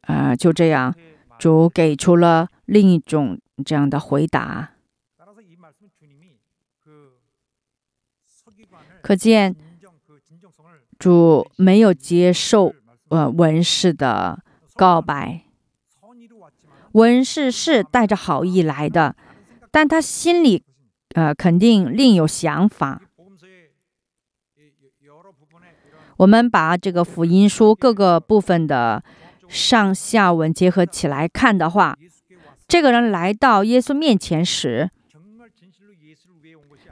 啊，就这样，主给出了另一种这样的回答。可见，主没有接受呃文士的告白。文士是带着好意来的，但他心里。呃，肯定另有想法。我们把这个福音书各个部分的上下文结合起来看的话，这个人来到耶稣面前时，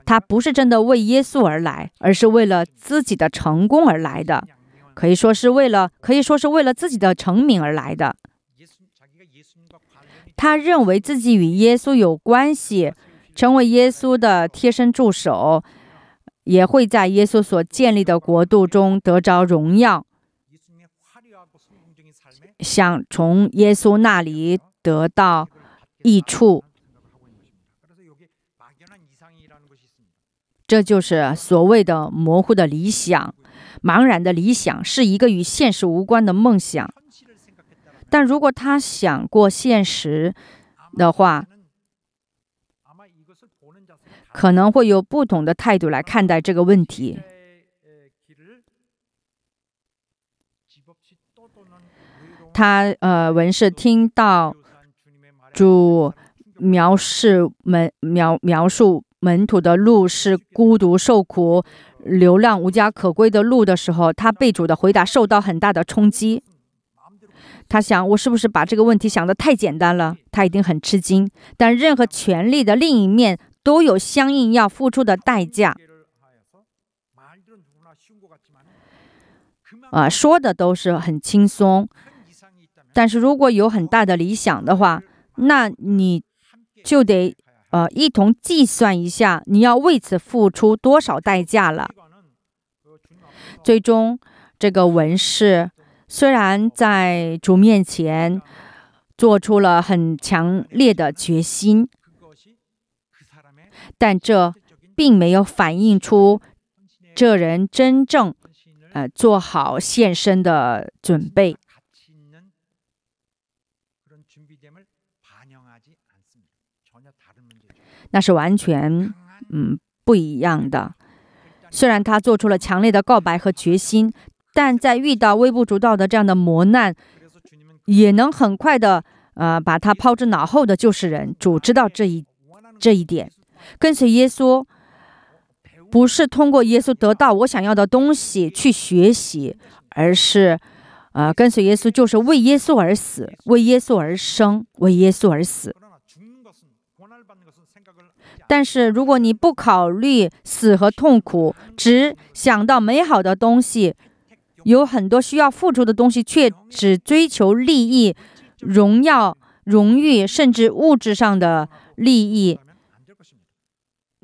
他不是真的为耶稣而来，而是为了自己的成功而来的，可以说是为了，可以说是为了自己的成名而来的。他认为自己与耶稣有关系。成为耶稣的贴身助手，也会在耶稣所建立的国度中得着荣耀。想从耶稣那里得到益处，这就是所谓的模糊的理想、茫然的理想，是一个与现实无关的梦想。但如果他想过现实的话，可能会有不同的态度来看待这个问题。他呃，文士听到主描述门描描述门徒的路是孤独受苦、流浪无家可归的路的时候，他被主的回答受到很大的冲击。他想，我是不是把这个问题想得太简单了？他一定很吃惊。但任何权力的另一面。都有相应要付出的代价，啊，说的都是很轻松，但是如果有很大的理想的话，那你就得呃一同计算一下，你要为此付出多少代价了。最终，这个文士虽然在主面前做出了很强烈的决心。但这并没有反映出这人真正呃做好献身的准备，那是完全嗯不一样的。虽然他做出了强烈的告白和决心，但在遇到微不足道的这样的磨难，也能很快的呃把他抛之脑后的，就是人主知道这一这一点。跟随耶稣，不是通过耶稣得到我想要的东西去学习，而是，呃，跟随耶稣就是为耶稣而死，为耶稣而生，为耶稣而死。但是，如果你不考虑死和痛苦，只想到美好的东西，有很多需要付出的东西，却只追求利益、荣耀、荣誉，甚至物质上的利益。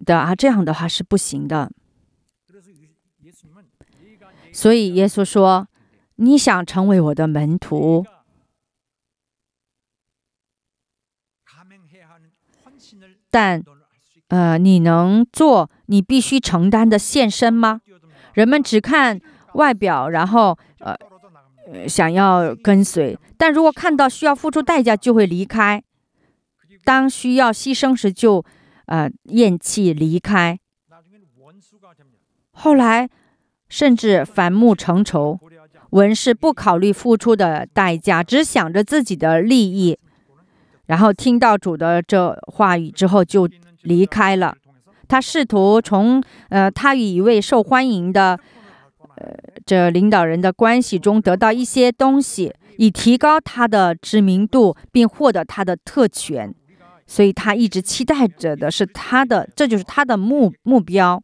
的啊，这样的话是不行的。所以耶稣说：“你想成为我的门徒，但呃，你能做你必须承担的献身吗？人们只看外表，然后呃想要跟随，但如果看到需要付出代价，就会离开。当需要牺牲时，就……”呃，咽气离开，后来甚至反目成仇。文士不考虑付出的代价，只想着自己的利益。然后听到主的这话语之后，就离开了。他试图从呃，他与一位受欢迎的呃这领导人的关系中得到一些东西，以提高他的知名度，并获得他的特权。所以他一直期待着的是他的，这就是他的目目标。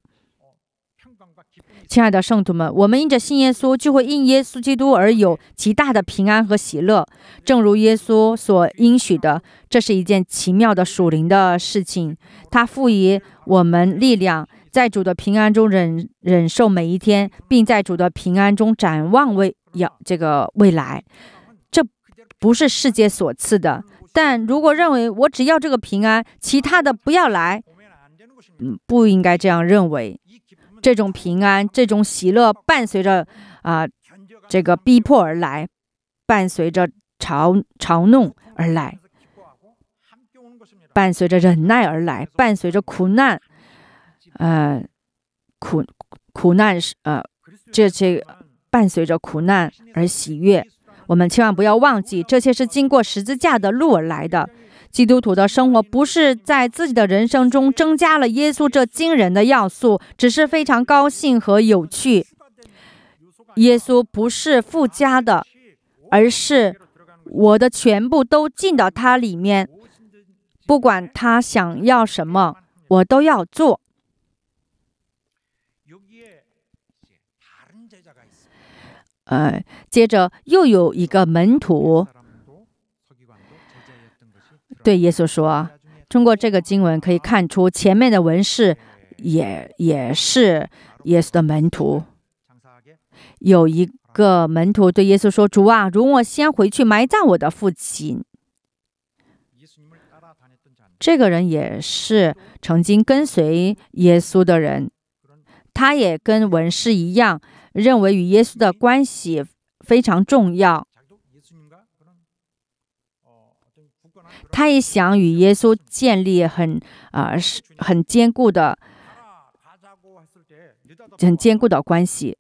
亲爱的圣徒们，我们因着信耶稣，就会因耶稣基督而有极大的平安和喜乐，正如耶稣所应许的。这是一件奇妙的属灵的事情，它赋予我们力量，在主的平安中忍忍受每一天，并在主的平安中展望未要这个未来。这不是世界所赐的。但如果认为我只要这个平安，其他的不要来，嗯，不应该这样认为。这种平安、这种喜乐伴随着啊，这个逼迫而来，伴随着嘲嘲弄而来，伴随着忍耐而来，伴随着苦难，呃，苦苦难是呃，这些伴随着苦难而喜悦。我们千万不要忘记，这些是经过十字架的路而来的。基督徒的生活不是在自己的人生中增加了耶稣这惊人的要素，只是非常高兴和有趣。耶稣不是附加的，而是我的全部都进到他里面，不管他想要什么，我都要做。哎，接着又有一个门徒对耶稣说：“通过这个经文可以看出，前面的文士也也是耶稣的门徒。有一个门徒对耶稣说：‘主啊，容我先回去埋葬我的父亲。’这个人也是曾经跟随耶稣的人，他也跟文士一样。”认为与耶稣的关系非常重要，他也想与耶稣建立很啊是很坚固的、很坚固的关系。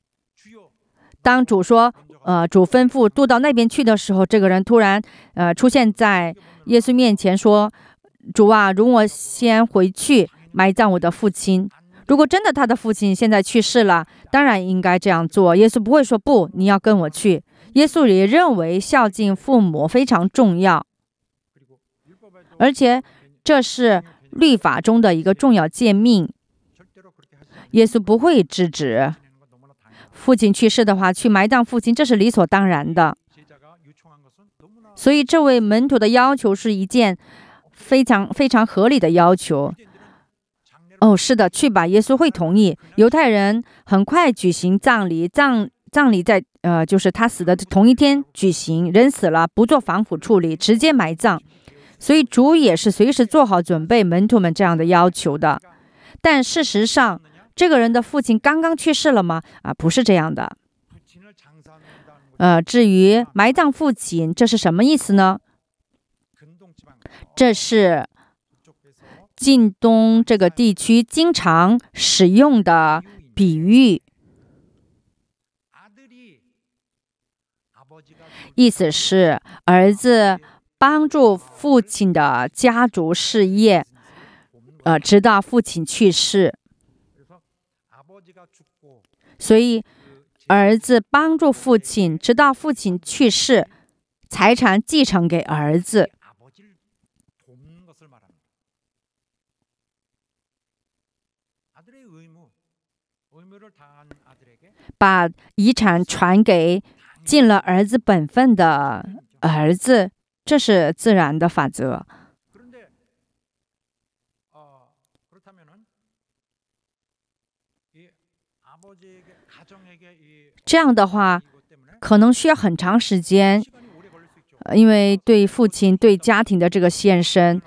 当主说，呃，主吩咐渡到那边去的时候，这个人突然呃出现在耶稣面前，说：“主啊，容我先回去埋葬我的父亲。”如果真的他的父亲现在去世了，当然应该这样做。耶稣不会说不，你要跟我去。耶稣也认为孝敬父母非常重要，而且这是律法中的一个重要诫命。耶稣不会制止。父亲去世的话，去埋葬父亲，这是理所当然的。所以这位门徒的要求是一件非常非常合理的要求。哦，是的，去吧，耶稣会同意。犹太人很快举行葬礼，葬葬礼在呃，就是他死的同一天举行。人死了不做防腐处理，直接埋葬，所以主也是随时做好准备门徒们这样的要求的。但事实上，这个人的父亲刚刚去世了吗？啊，不是这样的。呃，至于埋葬父亲，这是什么意思呢？这是。近东这个地区经常使用的比喻，意思是儿子帮助父亲的家族事业，呃，直到父亲去世。所以，儿子帮助父亲，直到父亲去世，财产继承给儿子。把遗产传给尽了儿子本分的儿子，这是自然的法则。这样的话，可能需要很长时间，因为对父亲、对家庭的这个献身。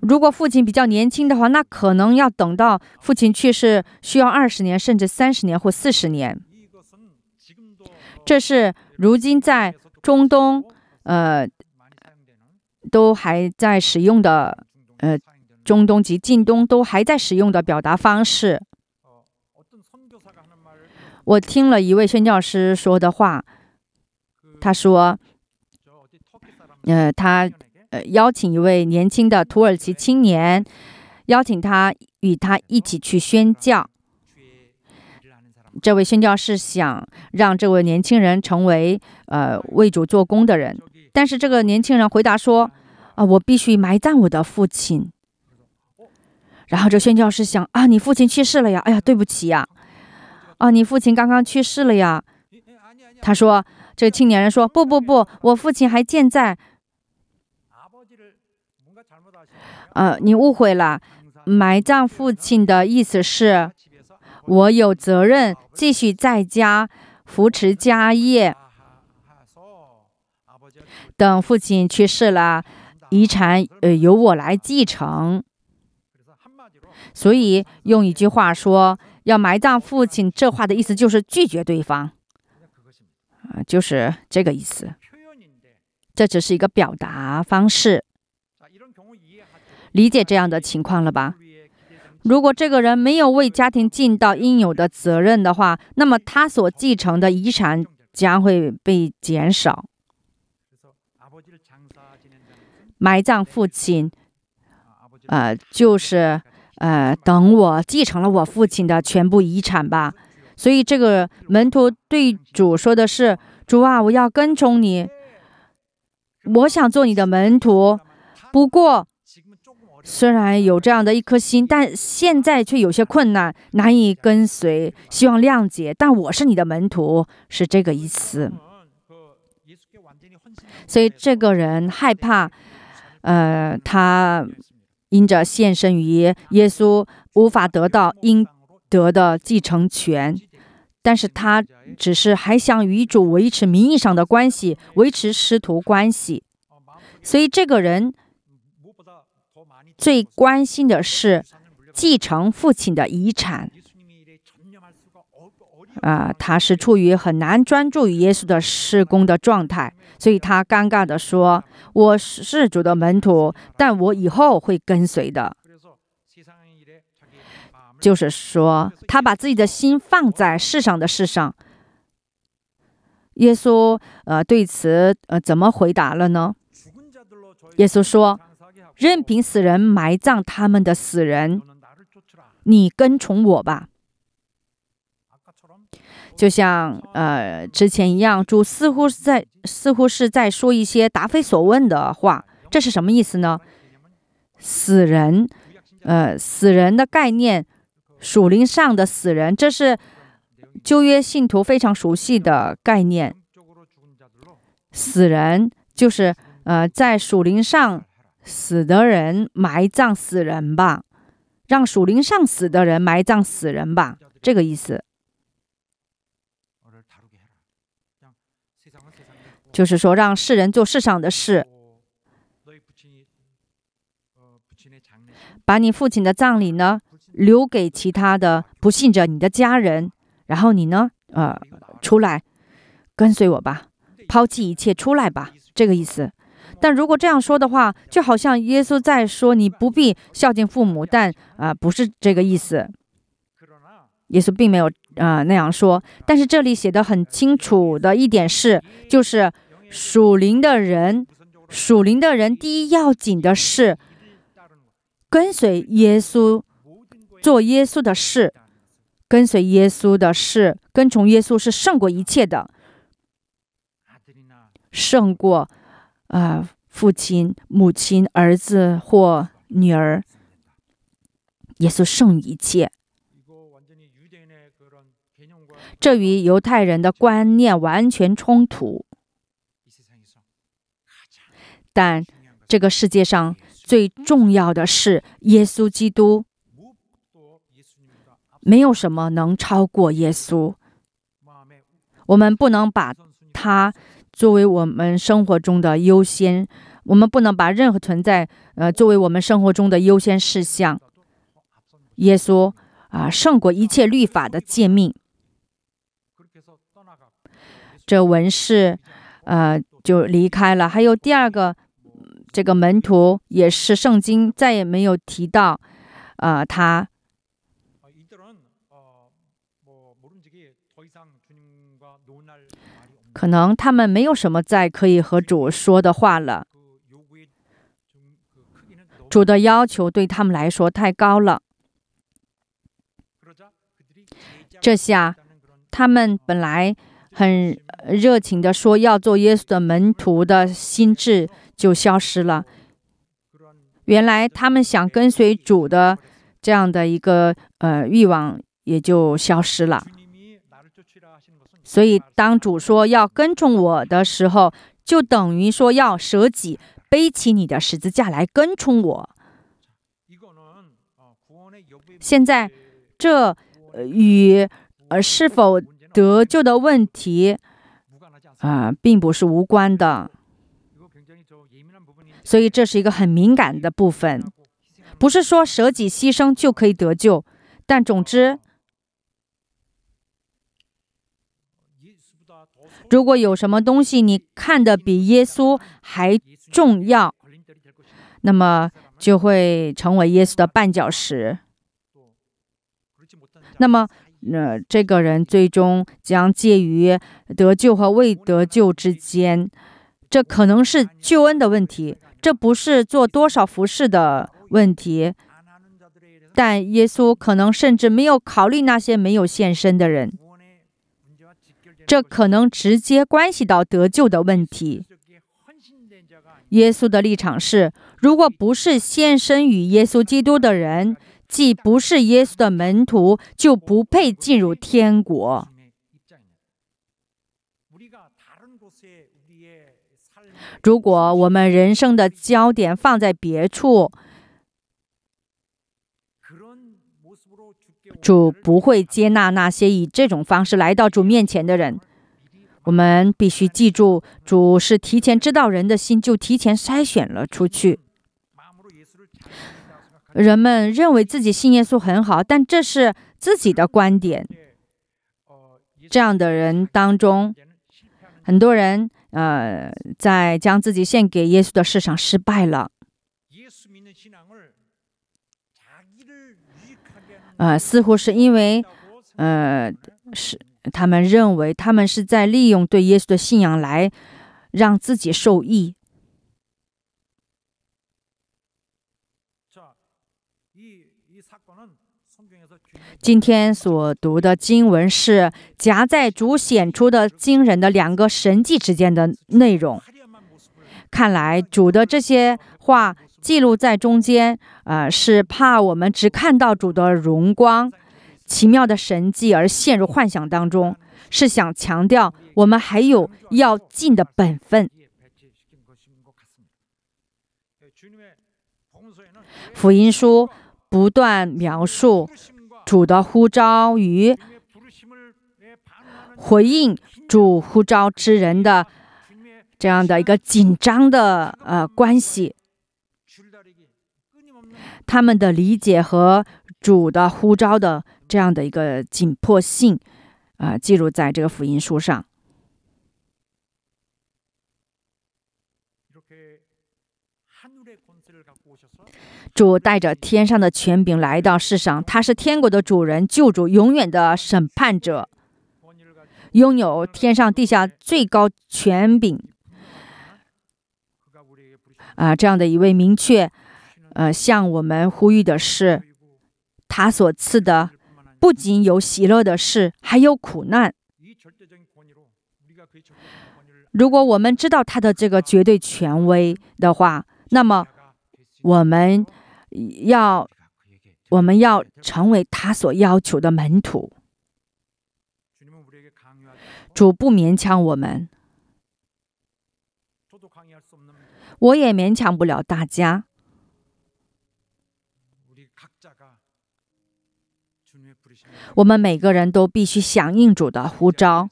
如果父亲比较年轻的话，那可能要等到父亲去世，需要二十年，甚至三十年或四十年。这是如今在中东，呃，都还在使用的，呃，中东及近东都还在使用的表达方式。我听了一位宣教师说的话，他说，呃，他，呃，邀请一位年轻的土耳其青年，邀请他与他一起去宣教。这位宣教士想让这位年轻人成为呃为主做工的人，但是这个年轻人回答说：“啊，我必须埋葬我的父亲。”然后这宣教士想：“啊，你父亲去世了呀？哎呀，对不起呀！啊，你父亲刚刚去世了呀？”他说：“这个青年人说：‘不不不，我父亲还健在。’呃，你误会了，埋葬父亲的意思是。”我有责任继续在家扶持家业，等父亲去世了，遗产呃由我来继承。所以用一句话说，要埋葬父亲，这话的意思就是拒绝对方，啊，就是这个意思。这只是一个表达方式，理解这样的情况了吧？如果这个人没有为家庭尽到应有的责任的话，那么他所继承的遗产将会被减少。埋葬父亲，呃，就是呃，等我继承了我父亲的全部遗产吧。所以这个门徒对主说的是：“主啊，我要跟从你，我想做你的门徒。不过。”虽然有这样的一颗心，但现在却有些困难，难以跟随，希望谅解。但我是你的门徒，是这个意思。所以这个人害怕，呃，他因着献身于耶稣，无法得到应得的继承权，但是他只是还想与主维持名义上的关系，维持师徒关系。所以这个人。最关心的是继承父亲的遗产，啊，他是处于很难专注于耶稣的施工的状态，所以他尴尬的说：“我是主的门徒，但我以后会跟随的。”就是说，他把自己的心放在世上的事上。耶稣，呃，对此，呃，怎么回答了呢？耶稣说。任凭死人埋葬他们的死人，你跟从我吧，就像呃之前一样。主似乎是在，似乎是在说一些答非所问的话，这是什么意思呢？死人，呃，死人的概念，属灵上的死人，这是旧约信徒非常熟悉的概念。死人就是呃在属灵上。死的人埋葬死人吧，让属灵上死的人埋葬死人吧，这个意思。就是说，让世人做世上的事，把你父亲的葬礼呢留给其他的不信者，你的家人。然后你呢，呃，出来跟随我吧，抛弃一切，出来吧，这个意思。但如果这样说的话，就好像耶稣在说你不必孝敬父母，但啊不是这个意思。耶稣并没有啊那样说。但是这里写的很清楚的一点是，就是属灵的人，属灵的人第一要紧的是跟随耶稣，做耶稣的事，跟随耶稣的事，跟从耶稣是胜过一切的，胜过。啊，父亲、母亲、儿子或女儿，耶稣胜一切。这与犹太人的观念完全冲突。但这个世界上最重要的是耶稣基督，没有什么能超过耶稣。我们不能把他。作为我们生活中的优先，我们不能把任何存在，呃，作为我们生活中的优先事项。耶稣啊，胜过一切律法的诫命。这文士，呃，就离开了。还有第二个这个门徒，也是圣经再也没有提到，呃，他。可能他们没有什么再可以和主说的话了。主的要求对他们来说太高了。这下，他们本来很热情地说要做耶稣的门徒的心智就消失了。原来他们想跟随主的这样的一个呃欲望也就消失了。所以，当主说要跟从我的时候，就等于说要舍己，背起你的十字架来跟从我。现在，这与呃是否得救的问题啊，并不是无关的。所以，这是一个很敏感的部分，不是说舍己牺牲就可以得救。但总之。如果有什么东西你看的比耶稣还重要，那么就会成为耶稣的绊脚石。那么，那这个人最终将介于得救和未得救之间。这可能是救恩的问题，这不是做多少服饰的问题。但耶稣可能甚至没有考虑那些没有献身的人。这可能直接关系到得救的问题。耶稣的立场是：如果不是献身于耶稣基督的人，既不是耶稣的门徒，就不配进入天国。如果我们人生的焦点放在别处，主不会接纳那些以这种方式来到主面前的人。我们必须记住，主是提前知道人的心，就提前筛选了出去。人们认为自己信耶稣很好，但这是自己的观点。这样的人当中，很多人，呃，在将自己献给耶稣的事上失败了。呃，似乎是因为，呃，是他们认为他们是在利用对耶稣的信仰来让自己受益。今天所读的经文是夹在主显出的惊人的两个神迹之间的内容。看来主的这些话。记录在中间，啊，是怕我们只看到主的荣光、奇妙的神迹而陷入幻想当中，是想强调我们还有要尽的本分。福音书不断描述主的呼召与回应主呼召之人的这样的一个紧张的呃关系。他们的理解和主的呼召的这样的一个紧迫性，啊，记录在这个福音书上。主带着天上的权柄来到世上，他是天国的主人，救主，永远的审判者，拥有天上地下最高权柄，啊，这样的一位明确。呃，向我们呼吁的是，他所赐的不仅有喜乐的事，还有苦难。如果我们知道他的这个绝对权威的话，那么我们要我们要成为他所要求的门徒。主不勉强我们，我也勉强不了大家。我们每个人都必须响应主的呼召，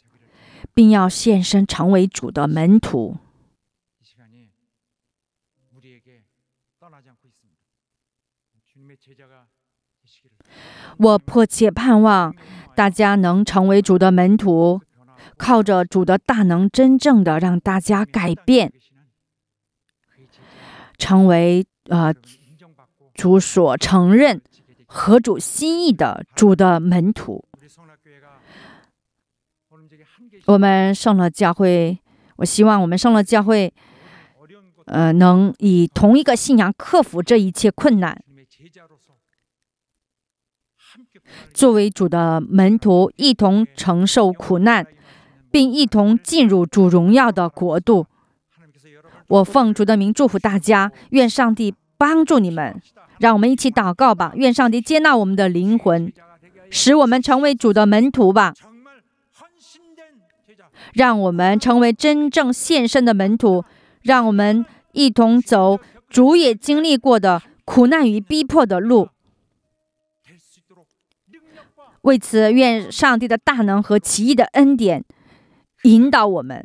并要献身成为主的门徒。我迫切盼望大家能成为主的门徒，靠着主的大能，真正的让大家改变，成为呃主所承认。合主心意的主的门徒，我们上了教会。我希望我们上了教会，呃，能以同一个信仰克服这一切困难，作为主的门徒，一同承受苦难，并一同进入主荣耀的国度。我奉主的名祝福大家，愿上帝帮助你们。让我们一起祷告吧，愿上帝接纳我们的灵魂，使我们成为主的门徒吧。让我们成为真正献身的门徒，让我们一同走主也经历过的苦难与逼迫的路。为此，愿上帝的大能和奇异的恩典引导我们。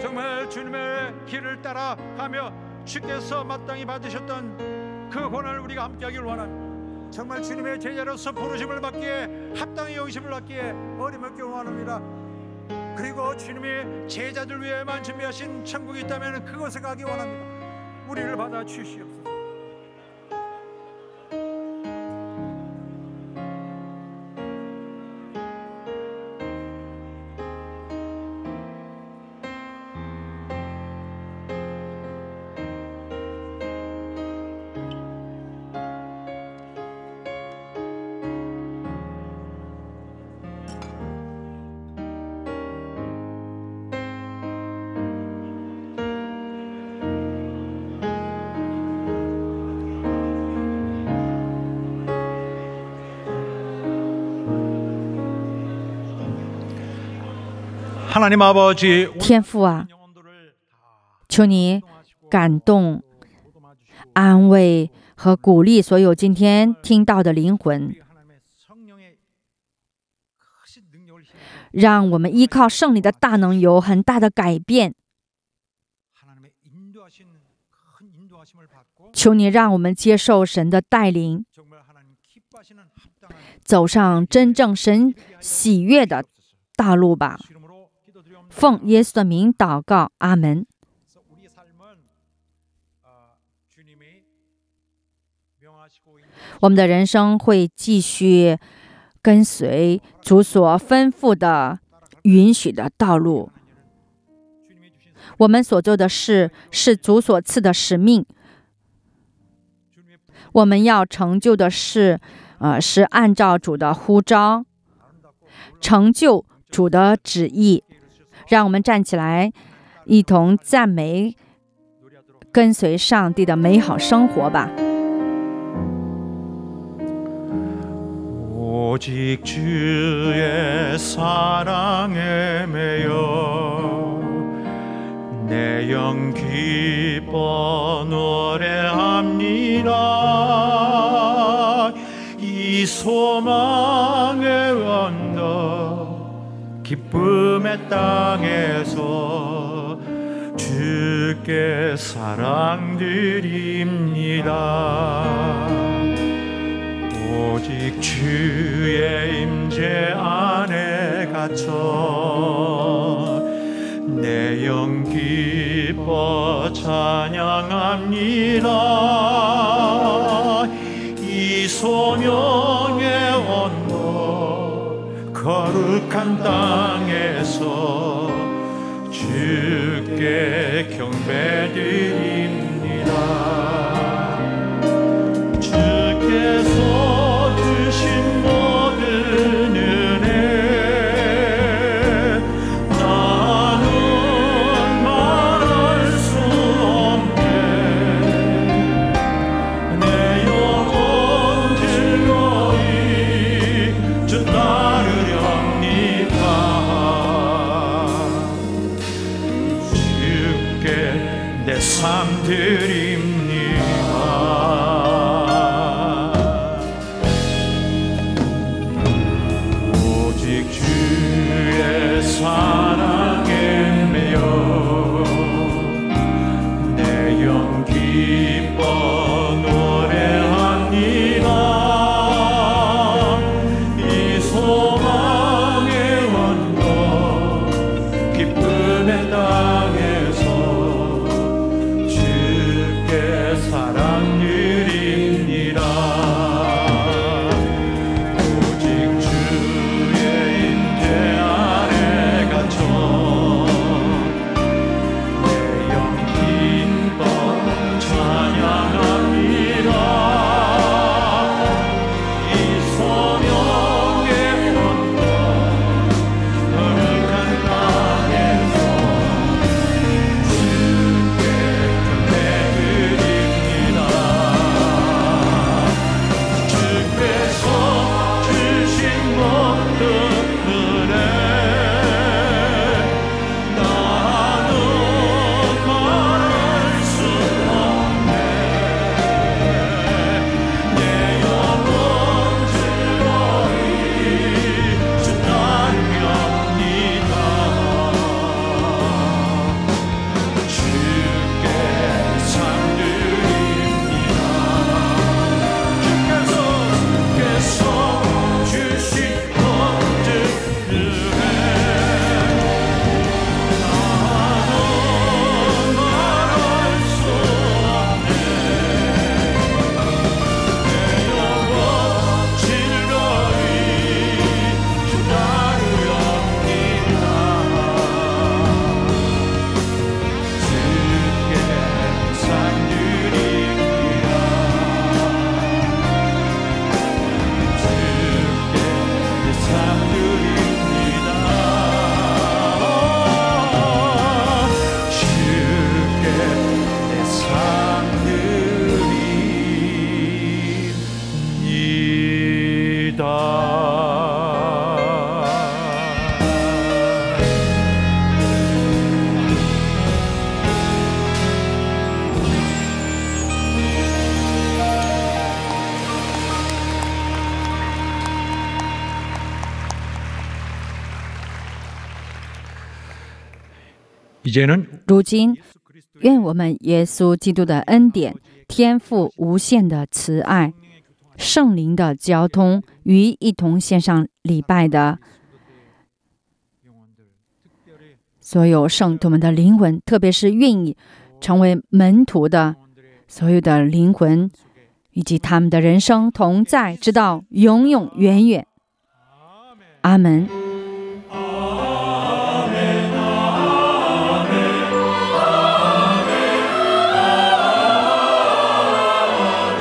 정말 주님의 길을 따라 가며 주께서 마땅히 받으셨던 그권한을 우리가 함께하길 원한 정말 주님의 제자로서 부르심을 받기에 합당히 영심을 받기에 어림없게 원합니다. 그리고 주님이 제자들 위해만 준비하신 천국이 있다면 그것을 가기 원합니다. 우리를 받아 주시옵소서. 天赋啊！求你感动、安慰和鼓励所有今天听到的灵魂，让我们依靠圣灵的大能有很大的改变。求你让我们接受神的带领，走上真正神喜悦的道路吧。奉耶稣的名祷告，阿门。我们的人生会继续跟随主所吩咐的、允许的道路。我们所做的事是主所赐的使命。我们要成就的事，呃，是按照主的呼召，成就主的旨意。让我们站起来，一同赞美跟随上帝的美好生活吧。 죽음의 땅에서 주께 사랑드립니다 오직 주의 임재 안에 갇혀 내영 기뻐 찬양합니다 이 소명의 원로 거룩한 땅如今，愿我们耶稣基督的恩典、天赋无限的慈爱、圣灵的交通与一同献上礼拜的所有圣徒们的灵魂，特别是愿意成为门徒的所有的灵魂，以及他们的人生同在，直到永永远远。阿门。